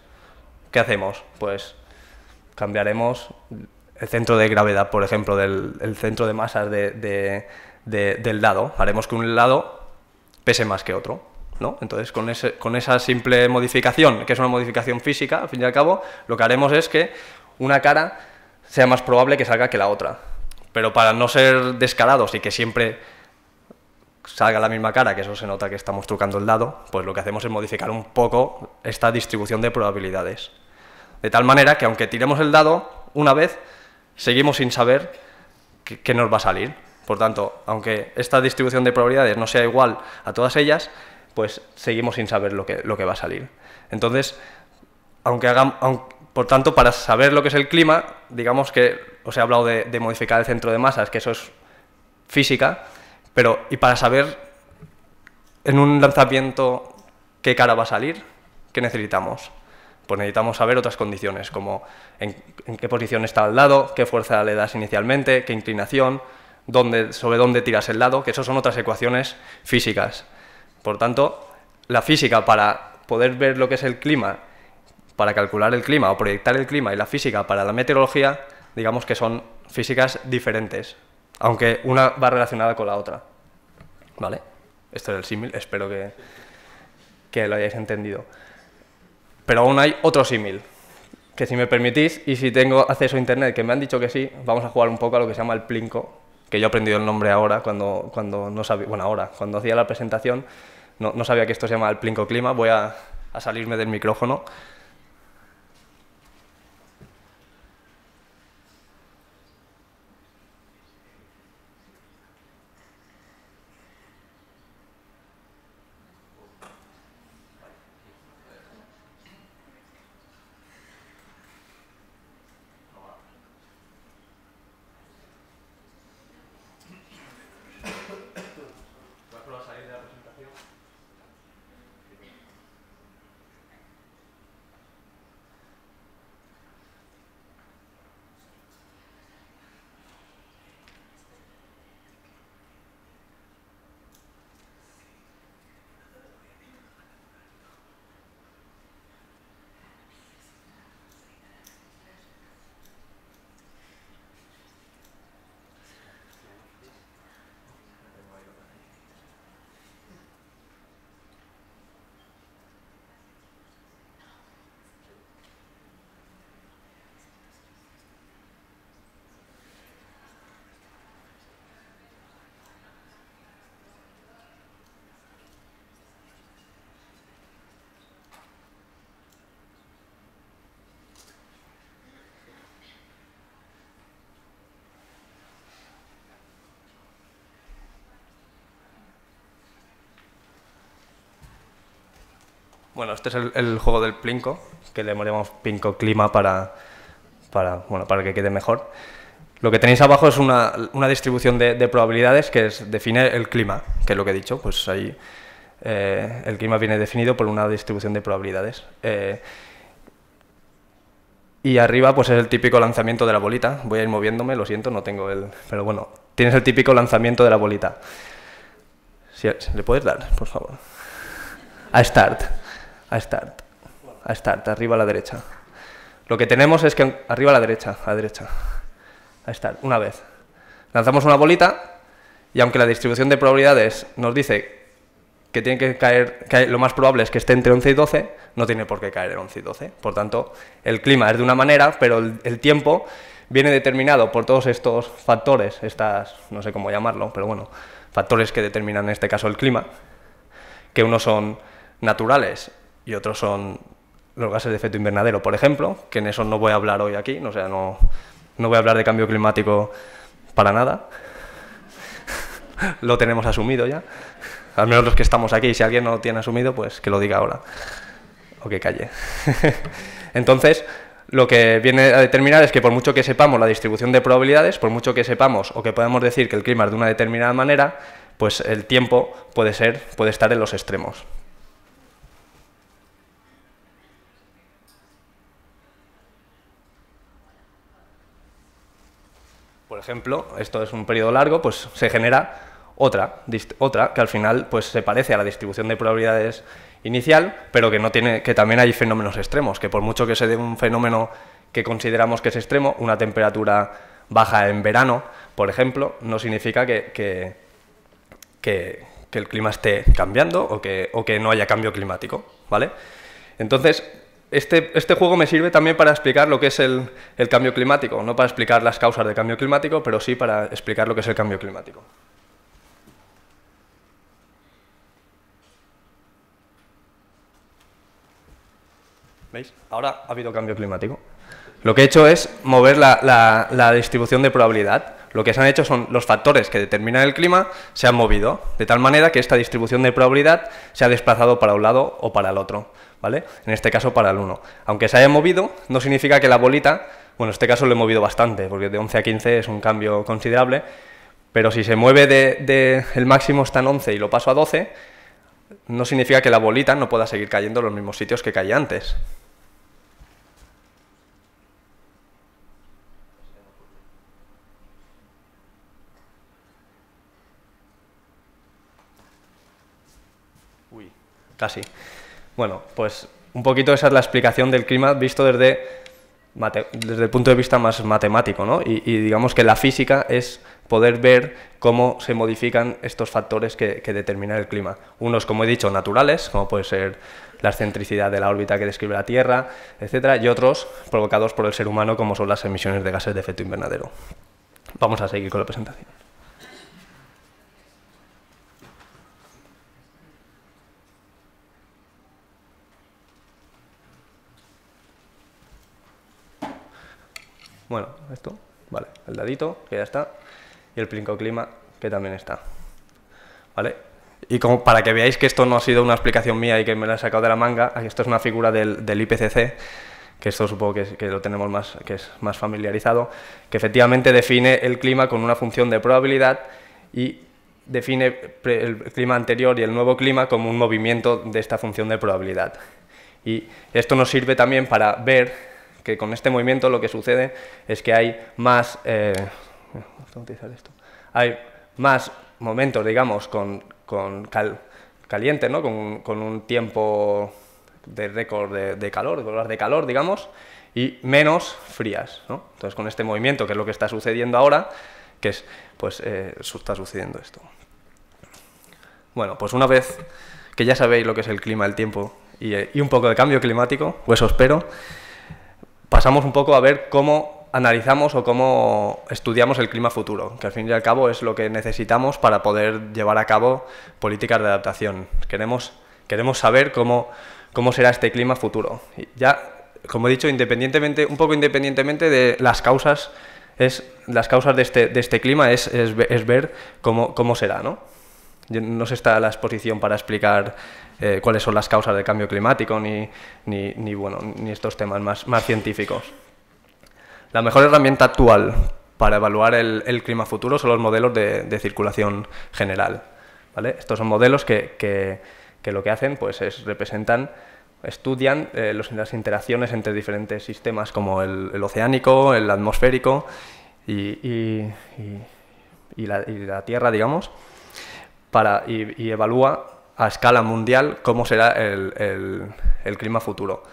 ¿qué hacemos? Pues cambiaremos el centro de gravedad, por ejemplo, del el centro de masas del dado. Haremos que un lado pese más que otro. Entonces, con, con esa simple modificación, que es una modificación física, al fin y al cabo, lo que haremos es que una cara sea más probable que salga que la otra. Pero para no ser descarados y que siempre salga la misma cara, que eso se nota que estamos trucando el dado, pues lo que hacemos es modificar un poco esta distribución de probabilidades. De tal manera que aunque tiremos el dado una vez, seguimos sin saber qué, nos va a salir. Por tanto, aunque esta distribución de probabilidades no sea igual a todas ellas, pues seguimos sin saber lo que, va a salir. Entonces, aunque por tanto, para saber lo que es el clima, digamos que os he hablado de, modificar el centro de masas, que eso es física, pero y para saber en un lanzamiento qué cara va a salir, ¿qué necesitamos? Pues necesitamos saber otras condiciones, como en, qué posición está el lado... qué fuerza le das inicialmente, qué inclinación, sobre dónde tiras el lado... que eso son otras ecuaciones físicas. Por tanto, la física para poder ver lo que es el clima, para calcular el clima o proyectar el clima y la física para la meteorología, digamos que son físicas diferentes, aunque una va relacionada con la otra. ¿Vale? Esto es el símil, espero que, lo hayáis entendido. Pero aún hay otro símil, que si me permitís y si tengo acceso a internet, que me han dicho que sí, vamos a jugar un poco a lo que se llama el Plinco que yo he aprendido el nombre ahora cuando, cuando no sabía, bueno, ahora, cuando hacía la presentación, no, no sabía que esto se llama el Clima, voy a, a salirme del micrófono. Bueno, este es el, juego del Plinko, que le llamamos Pinco Clima para, para, bueno, para que quede mejor. Lo que tenéis abajo es una, distribución de, probabilidades que es, define el clima, que es lo que he dicho, pues ahí eh, el clima viene definido por una distribución de probabilidades. Eh, y arriba pues es el típico lanzamiento de la bolita. Voy a ir moviéndome, lo siento, no tengo el... Pero bueno, tienes el típico lanzamiento de la bolita. Si, ¿Le puedes dar, por favor? A Start a Start. A Start, arriba a la derecha. Lo que tenemos es que arriba a la derecha, a derecha. A Start, una vez. Lanzamos una bolita y aunque la distribución de probabilidades nos dice que tiene que caer, lo más probable es que esté entre 11 y 12, no tiene por qué caer en 11 y 12. Por tanto, el clima es de una manera, pero el, el tiempo viene determinado por todos estos factores, estas, no sé cómo llamarlo, pero bueno, factores que determinan en este caso el clima, que unos son naturales y otros son los gases de efecto invernadero, por ejemplo, que en eso no voy a hablar hoy aquí, o sea, no, no voy a hablar de cambio climático para nada. lo tenemos asumido ya. Al menos los que estamos aquí, si alguien no lo tiene asumido, pues que lo diga ahora. O que calle. Entonces, lo que viene a determinar es que por mucho que sepamos la distribución de probabilidades, por mucho que sepamos o que podamos decir que el clima es de una determinada manera, pues el tiempo puede ser, puede estar en los extremos. ejemplo, esto es un periodo largo, pues se genera otra, otra que al final pues, se parece a la distribución de probabilidades inicial, pero que, no tiene, que también hay fenómenos extremos, que por mucho que se dé un fenómeno que consideramos que es extremo, una temperatura baja en verano, por ejemplo, no significa que, el clima esté cambiando o que, o que no haya cambio climático, ¿vale? Entonces, este, este, juego me sirve también para explicar lo que es el, cambio climático, no para explicar las causas del cambio climático, pero sí para explicar lo que es el cambio climático. ¿Veis? Ahora ha habido cambio climático. Lo que he hecho es mover la, la, la distribución de probabilidad. Lo que se han hecho son los factores que determinan el clima se han movido, de tal manera que esta distribución de probabilidad se ha desplazado para un lado o para el otro. En este caso para el 1. Aunque se haya movido, no significa que la bolita, bueno, en este caso lo he movido bastante, porque de 11 a 15 es un cambio considerable, pero si se mueve de, el máximo está en 11 y lo paso a 12, no significa que la bolita no pueda seguir cayendo en los mismos sitios que caía antes. Uy, Casi. Bueno, pues un poquito esa es la explicación del clima visto desde, desde el punto de vista más matemático, ¿no? Y, digamos que la física es poder ver cómo se modifican estos factores que, que determinan el clima. Unos, como he dicho, naturales, como puede ser la excentricidad de la órbita que describe la Tierra, etcétera, y otros provocados por el ser humano, como son las emisiones de gases de efecto invernadero. Vamos a seguir con la presentación. Bueno, esto, vale, el dadito, que ya está, y el clima, que también está. ¿Vale? Y como para que veáis que esto no ha sido una explicación mía y que me la he sacado de la manga, esto es una figura del, IPCC, que esto supongo que, que, lo tenemos más, que es más familiarizado, que efectivamente define el clima con una función de probabilidad y define el clima anterior y el nuevo clima como un movimiento de esta función de probabilidad. Y esto nos sirve también para ver que con este movimiento lo que sucede es que hay más... Eh, hay más momentos, digamos, con, caliente, ¿no? Con, un tiempo de récord de, calor, de de calor, digamos, y menos frías. ¿no? Entonces, con este movimiento, que es lo que está sucediendo ahora, que es, pues, eh, está sucediendo esto. Bueno, pues una vez que ya sabéis lo que es el clima, el tiempo y, eh, un poco de cambio climático, pues os espero, pasamos un poco a ver cómo analizamos o cómo estudiamos el clima futuro, que al fin y al cabo es lo que necesitamos para poder llevar a cabo políticas de adaptación. Queremos, queremos saber cómo, cómo será este clima futuro. ya, como he dicho, independientemente, un poco independientemente de las causas, es, las causas de este, este clima es, ver cómo, cómo será, ¿no? No se está a la exposición para explicar eh, cuáles son las causas del cambio climático ni, bueno, ni estos temas más, científicos. La mejor herramienta actual para evaluar el, clima futuro son los modelos de, circulación general. Estos son modelos que, lo que hacen pues, es representan estudian eh, las interacciones entre diferentes sistemas como el, oceánico, el atmosférico y, la, y, la, Tierra, digamos, y, evalúa a escala mundial cómo será el, el, clima futuro.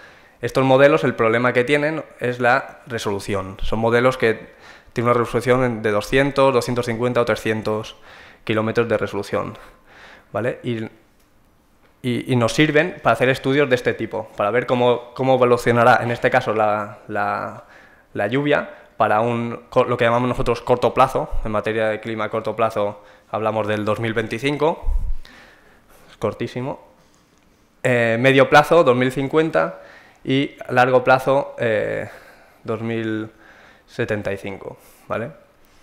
Estos modelos, el problema que tienen es la resolución. Son modelos que tienen una resolución de 200, 250 o 300 kilómetros de resolución. ¿vale? Y, y, nos sirven para hacer estudios de este tipo, para ver cómo, cómo evolucionará, en este caso, la, la, lluvia para un, lo que llamamos nosotros corto plazo, en materia de clima corto plazo, hablamos del 2025, es cortísimo. Eh, medio plazo, 2050, y largo plazo, 2075. Eh, ¿vale?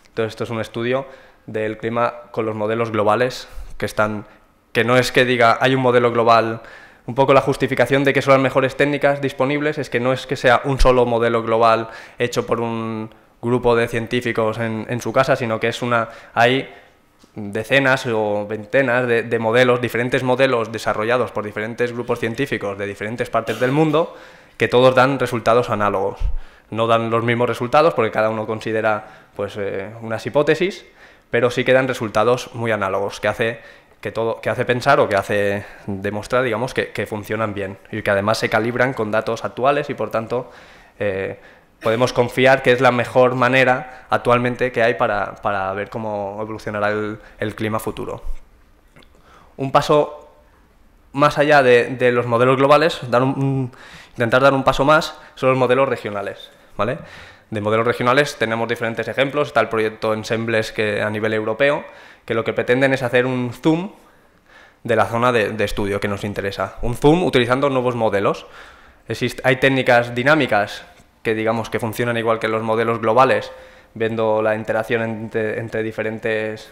Entonces, esto es un estudio del clima con los modelos globales que están. que no es que diga hay un modelo global. Un poco la justificación de que son las mejores técnicas disponibles es que no es que sea un solo modelo global hecho por un grupo de científicos en, en su casa, sino que es una. hay decenas o veintenas de, modelos, diferentes modelos desarrollados por diferentes grupos científicos de diferentes partes del mundo, que todos dan resultados análogos. No dan los mismos resultados porque cada uno considera pues, eh, unas hipótesis, pero sí que dan resultados muy análogos, que hace, que todo, que hace pensar o que hace demostrar digamos, que, funcionan bien y que además se calibran con datos actuales y por tanto eh, podemos confiar que es la mejor manera actualmente que hay para, para ver cómo evolucionará el, clima futuro. Un paso más allá de, los modelos globales, dar intentar dar un paso más, son los modelos regionales. ¿vale? De modelos regionales tenemos diferentes ejemplos, está el proyecto Ensembles que, a nivel europeo, que lo que pretenden es hacer un zoom de la zona de, de estudio que nos interesa. Un zoom utilizando nuevos modelos. hay técnicas dinámicas que digamos que funcionan igual que los modelos globales, viendo la interacción entre, diferentes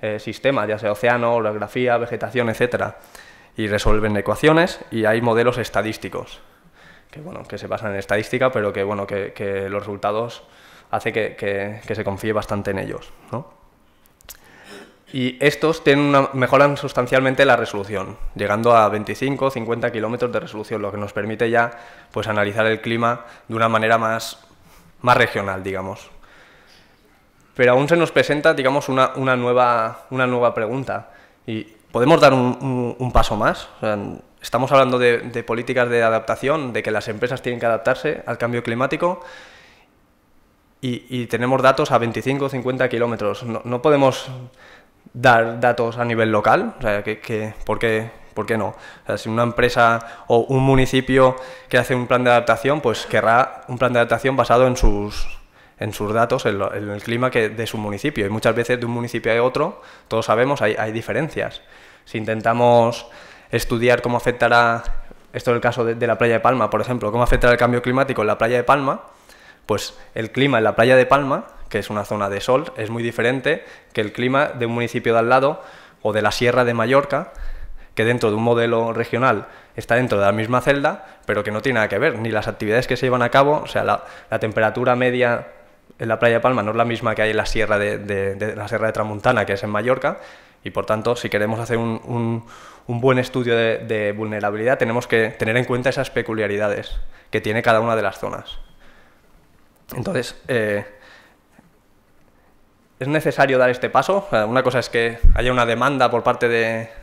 eh, sistemas, ya sea océano, orografía, vegetación, etc. Y resuelven ecuaciones y hay modelos estadísticos, que, bueno, que se basan en estadística, pero que, bueno, que, los resultados hace que, se confíe bastante en ellos. Y estos mejoran sustancialmente la resolución, llegando a 25 50 kilómetros de resolución, lo que nos permite ya pues, analizar el clima de una manera más, más regional, digamos. Pero aún se nos presenta, digamos, una, nueva, una nueva pregunta. ¿Y podemos dar un, paso más? estamos hablando de, políticas de adaptación, de que las empresas tienen que adaptarse al cambio climático, y, tenemos datos a 25 o 50 kilómetros. no, podemos dar datos a nivel local, o sea, que, ¿por, qué, ¿por, qué, no? O si una empresa o un municipio que hace un plan de adaptación, pues querrá un plan de adaptación basado en sus, en sus datos, en, el clima que, de su municipio. Y muchas veces de un municipio a otro, todos sabemos, hay, hay diferencias. Si intentamos estudiar cómo afectará, esto es el caso de la playa de Palma, por ejemplo, cómo afectará el cambio climático en la playa de Palma, pues el clima en la playa de Palma que es una zona de sol, es muy diferente que el clima de un municipio de al lado o de la Sierra de Mallorca, que dentro de un modelo regional está dentro de la misma celda, pero que no tiene nada que ver, ni las actividades que se llevan a cabo, o sea, la, temperatura media en la playa de Palma no es la misma que hay en la Sierra de, de, la Sierra de Tramuntana, que es en Mallorca, y por tanto, si queremos hacer un, buen estudio de, vulnerabilidad, tenemos que tener en cuenta esas peculiaridades que tiene cada una de las zonas. Entonces, eh, ¿Es necesario dar este paso? Una cosa es que haya una demanda por parte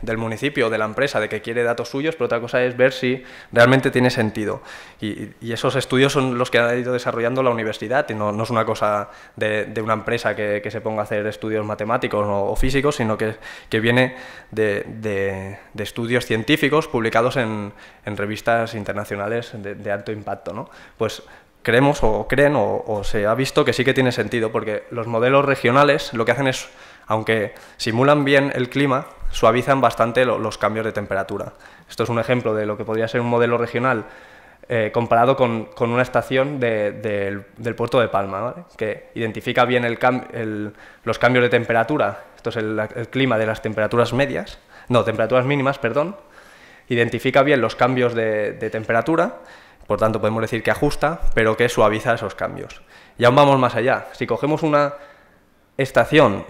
del municipio o de la empresa de que quiere datos suyos, pero otra cosa es ver si realmente tiene sentido. Y, esos estudios son los que ha ido desarrollando la universidad no, es una cosa de, una empresa que, se ponga a hacer estudios matemáticos o, físicos, sino que, viene de, estudios científicos publicados en, revistas internacionales de, alto impacto. Pues creemos o creen o, se ha visto que sí que tiene sentido, porque los modelos regionales lo que hacen es, aunque simulan bien el clima, suavizan bastante los cambios de temperatura. Esto es un ejemplo de lo que podría ser un modelo regional eh, comparado con, una estación del, puerto de Palma, que identifica bien el los cambios de temperatura, esto es el, clima de las temperaturas medias, no, temperaturas mínimas, perdón, identifica bien los cambios de temperatura por tanto, podemos decir que ajusta, pero que suaviza esos cambios. Y aún vamos más allá. Si cogemos una estación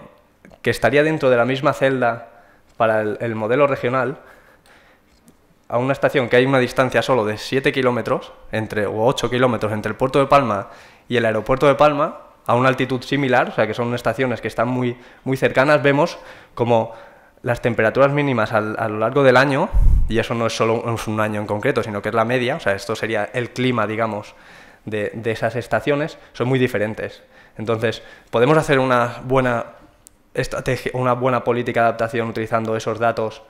que estaría dentro de la misma celda para el, modelo regional, a una estación que hay una distancia solo de 7 kilómetros o 8 kilómetros entre el puerto de Palma y el aeropuerto de Palma, a una altitud similar, o sea que son estaciones que están muy, muy cercanas, vemos como las temperaturas mínimas a lo largo del año, y eso no es solo un, año en concreto, sino que es la media, o sea, esto sería el clima, digamos, de, esas estaciones, son muy diferentes. Entonces, podemos hacer una buena, una buena política de adaptación utilizando esos datos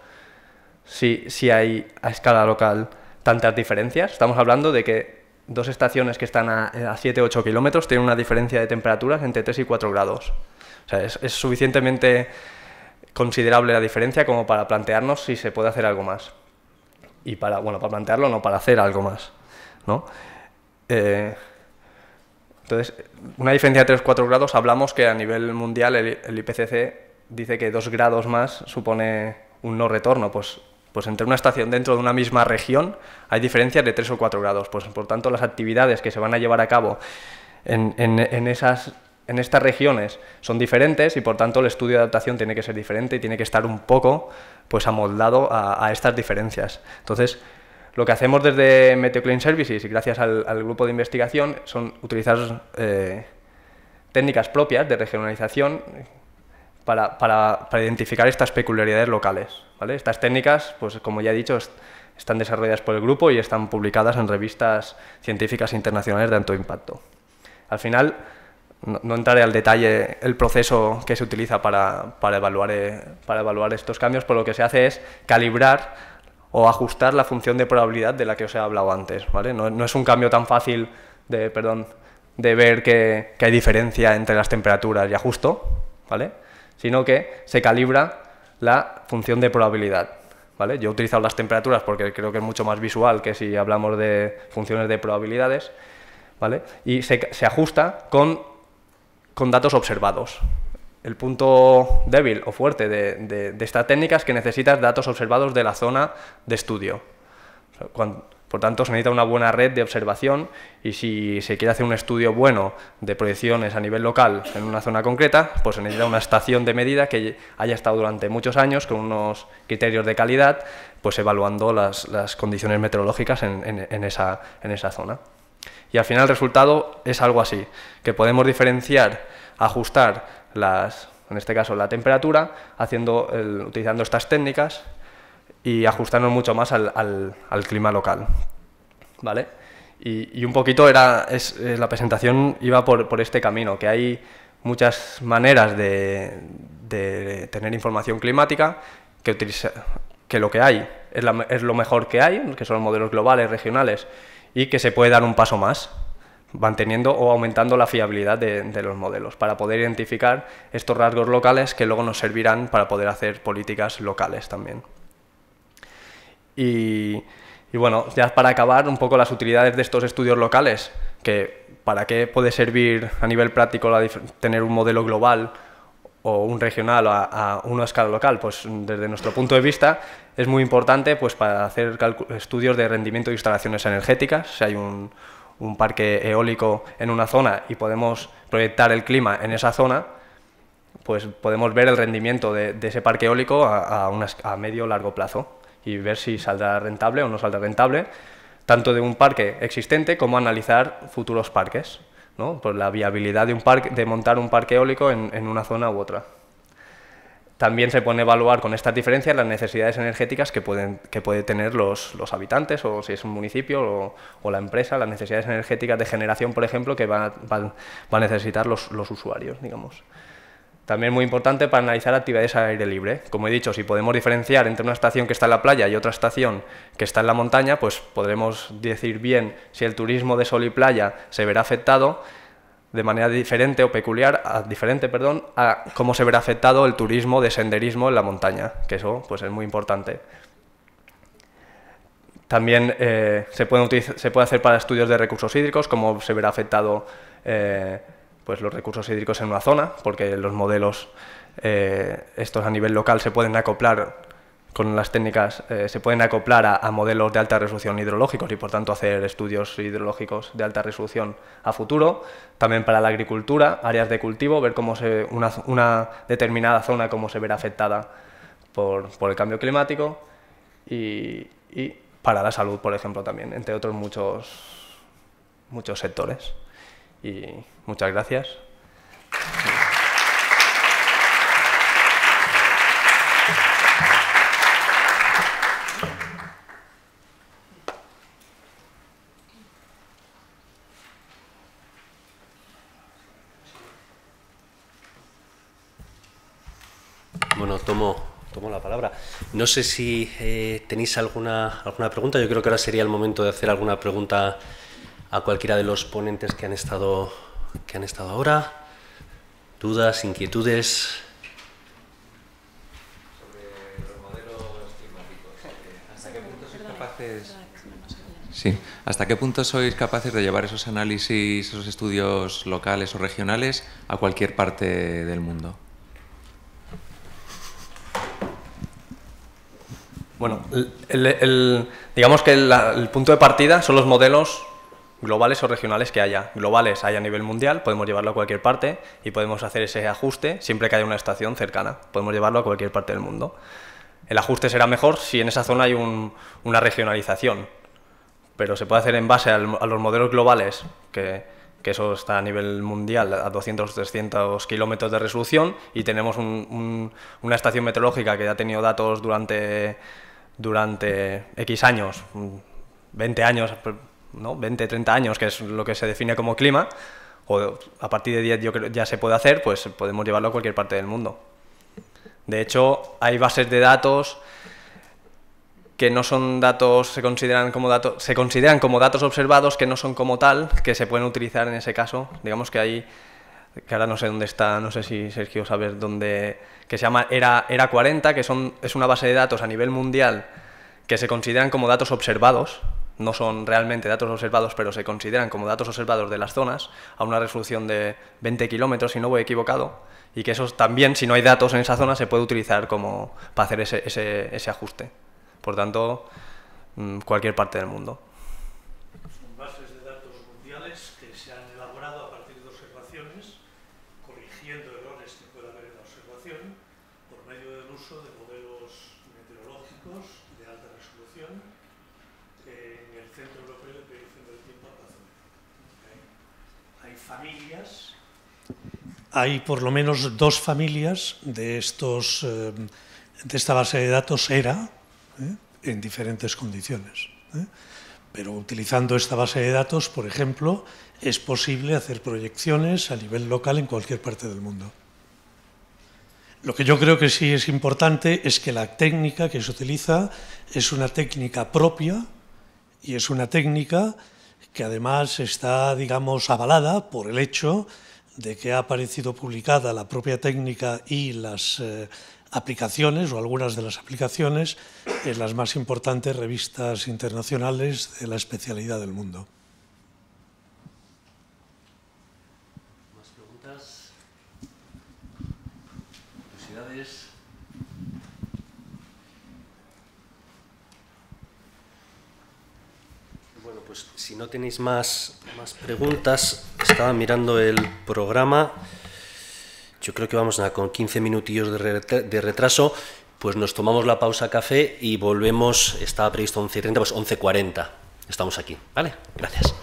si, si hay a escala local tantas diferencias. Estamos hablando de que dos estaciones que están a, siete o 8 kilómetros tienen una diferencia de temperaturas entre 3 y 4 grados. O sea, es suficientemente considerable la diferencia como para plantearnos si se puede hacer algo más. Y para, bueno, para plantearlo, no, para hacer algo más. Eh, entonces, una diferencia de 3-4 grados, hablamos que a nivel mundial el, IPCC dice que 2 grados más supone un no retorno. Pues, pues entre una estación dentro de una misma región hay diferencias de 3 o 4 grados. Pues por tanto, las actividades que se van a llevar a cabo en, en, en esas en estas regiones son diferentes y por tanto el estudio de adaptación tiene que ser diferente y tiene que estar un poco pues amoldado a, estas diferencias. Entonces, lo que hacemos desde Meteoclean Services y gracias al, grupo de investigación son utilizar eh, técnicas propias de regionalización para, para, identificar estas peculiaridades locales. ¿vale? Estas técnicas, pues como ya he dicho, están desarrolladas por el grupo y están publicadas en revistas científicas internacionales de alto impacto. Al final, no, entraré al detalle el proceso que se utiliza para, evaluar, eh, para evaluar estos cambios, pero lo que se hace es calibrar o ajustar la función de probabilidad de la que os he hablado antes. ¿vale? No, es un cambio tan fácil de, perdón, de ver que, hay diferencia entre las temperaturas y ajusto, ¿vale? sino que se calibra la función de probabilidad. ¿vale? Yo he utilizado las temperaturas porque creo que es mucho más visual que si hablamos de funciones de probabilidades. ¿vale? Y se, se ajusta con con datos observados. El punto débil o fuerte de, esta técnica es que necesitas datos observados de la zona de estudio. por tanto, se necesita una buena red de observación y si se quiere hacer un estudio bueno de proyecciones a nivel local en una zona concreta, pues se necesita una estación de medida que haya estado durante muchos años con unos criterios de calidad, pues evaluando las, condiciones meteorológicas en esa zona. Y al final el resultado es algo así, que podemos diferenciar, ajustar las, en este caso la temperatura, haciendo utilizando estas técnicas y ajustarnos mucho más al, al, clima local. ¿Vale? Y, un poquito era, eh, la presentación iba por, por este camino, que hay muchas maneras de, de tener información climática que, que lo que hay es, la, es, lo mejor que hay, que son modelos globales, regionales y que se puede dar un paso más manteniendo o aumentando la fiabilidad de, los modelos para poder identificar estos rasgos locales que luego nos servirán para poder hacer políticas locales también. Y, bueno, ya para acabar un poco las utilidades de estos estudios locales, que para qué puede servir a nivel práctico tener un modelo global o un regional a, a, una escala local, pues desde nuestro punto de vista es muy importante pues para hacer estudios de rendimiento de instalaciones energéticas. Si hay un, un, parque eólico en una zona y podemos proyectar el clima en esa zona, pues podemos ver el rendimiento de, de ese parque eólico a, a, a medio o largo plazo y ver si saldrá rentable o no saldrá rentable, tanto de un parque existente como analizar futuros parques por la viabilidad de, un parque, de montar un parque eólico en, una zona u otra. También se pone a evaluar con estas diferencias las necesidades energéticas que pueden puede tener los, habitantes o si es un municipio o, la empresa, las necesidades energéticas de generación, por ejemplo, que van a necesitar los, los usuarios, digamos. También muy importante para analizar actividades al aire libre. Como he dicho, si podemos diferenciar entre una estación que está en la playa y otra estación que está en la montaña, pues podremos decir bien si el turismo de sol y playa se verá afectado de manera diferente o peculiar, a, diferente, perdón, a cómo se verá afectado el turismo de senderismo en la montaña, que eso pues es muy importante. También eh, se, puede se, puede hacer para estudios de recursos hídricos, cómo se verá afectado eh, pues, los recursos hídricos en una zona, porque los modelos eh, estos a nivel local se pueden acoplar con las técnicas, eh, se pueden acoplar a, modelos de alta resolución hidrológicos y por tanto hacer estudios hidrológicos de alta resolución a futuro. También para la agricultura, áreas de cultivo, ver cómo una, determinada zona cómo se verá afectada por, el cambio climático y, y para la salud, por ejemplo, también, entre otros muchos, muchos sectores y muchas gracias. Bueno, tomo, tomo la palabra. No sé si eh, tenéis alguna, alguna pregunta. Yo creo que ahora sería el momento de hacer alguna pregunta a cualquiera de los ponentes que han estado, que han estado ahora. ¿Dudas, inquietudes? Sobre los modelos climáticos. ¿Hasta qué punto sois capaces? Sí. ¿Hasta qué punto sois capaces de llevar esos análisis, esos estudios locales o regionales a cualquier parte del mundo? Bueno, digamos que el punto de partida son los modelos globales o regionales que haya. Globales hay a nivel mundial, podemos llevarlo a cualquier parte y podemos hacer ese ajuste siempre que haya una estación cercana. Podemos llevarlo a cualquier parte del mundo. El ajuste será mejor si en esa zona hay una regionalización, pero se puede hacer en base a los modelos globales, que, eso está a nivel mundial, a 200 300 kilómetros de resolución, y tenemos una estación meteorológica que ya ha tenido datos durante, durante X años, 20 años 20, 30 años, que es lo que se define como clima, o a partir de 10 ya se puede hacer, pues podemos llevarlo a cualquier parte del mundo. De hecho, hay bases de datos que no son datos, se consideran como datos, se consideran como datos observados que no son como tal, que se pueden utilizar en ese caso. Digamos que hay que ahora no sé dónde está, no sé si Sergio sabe dónde, que se llama ERA, ERA 40, que son, es una base de datos a nivel mundial que se consideran como datos observados, no son realmente datos observados, pero se consideran como datos observados de las zonas a una resolución de 20 kilómetros, si no voy equivocado, y que eso también, si no hay datos en esa zona, se puede utilizar como para hacer ese ajuste. Por tanto, mm, cualquier parte del mundo. hay por lo menos dos familias de, eh, esta base de datos ERA eh, en diferentes condiciones. Eh. Pero utilizando esta base de datos, por ejemplo, es posible hacer proyecciones a nivel local en cualquier parte del mundo. Lo que yo creo que sí es importante es que la técnica que se utiliza es una técnica propia y es una técnica que además está, digamos, avalada por el hecho de que ha aparecido publicada la propia técnica y las eh, aplicaciones o algunas de las aplicaciones en las más importantes revistas internacionales de la especialidad del mundo. si no tenéis más, preguntas, estaba mirando el programa. Yo creo que vamos con 15 minutillos de, de retraso. Pues nos tomamos la pausa café y volvemos. Estaba previsto 11.30, pues 11.40. Estamos aquí. ¿Vale? Gracias.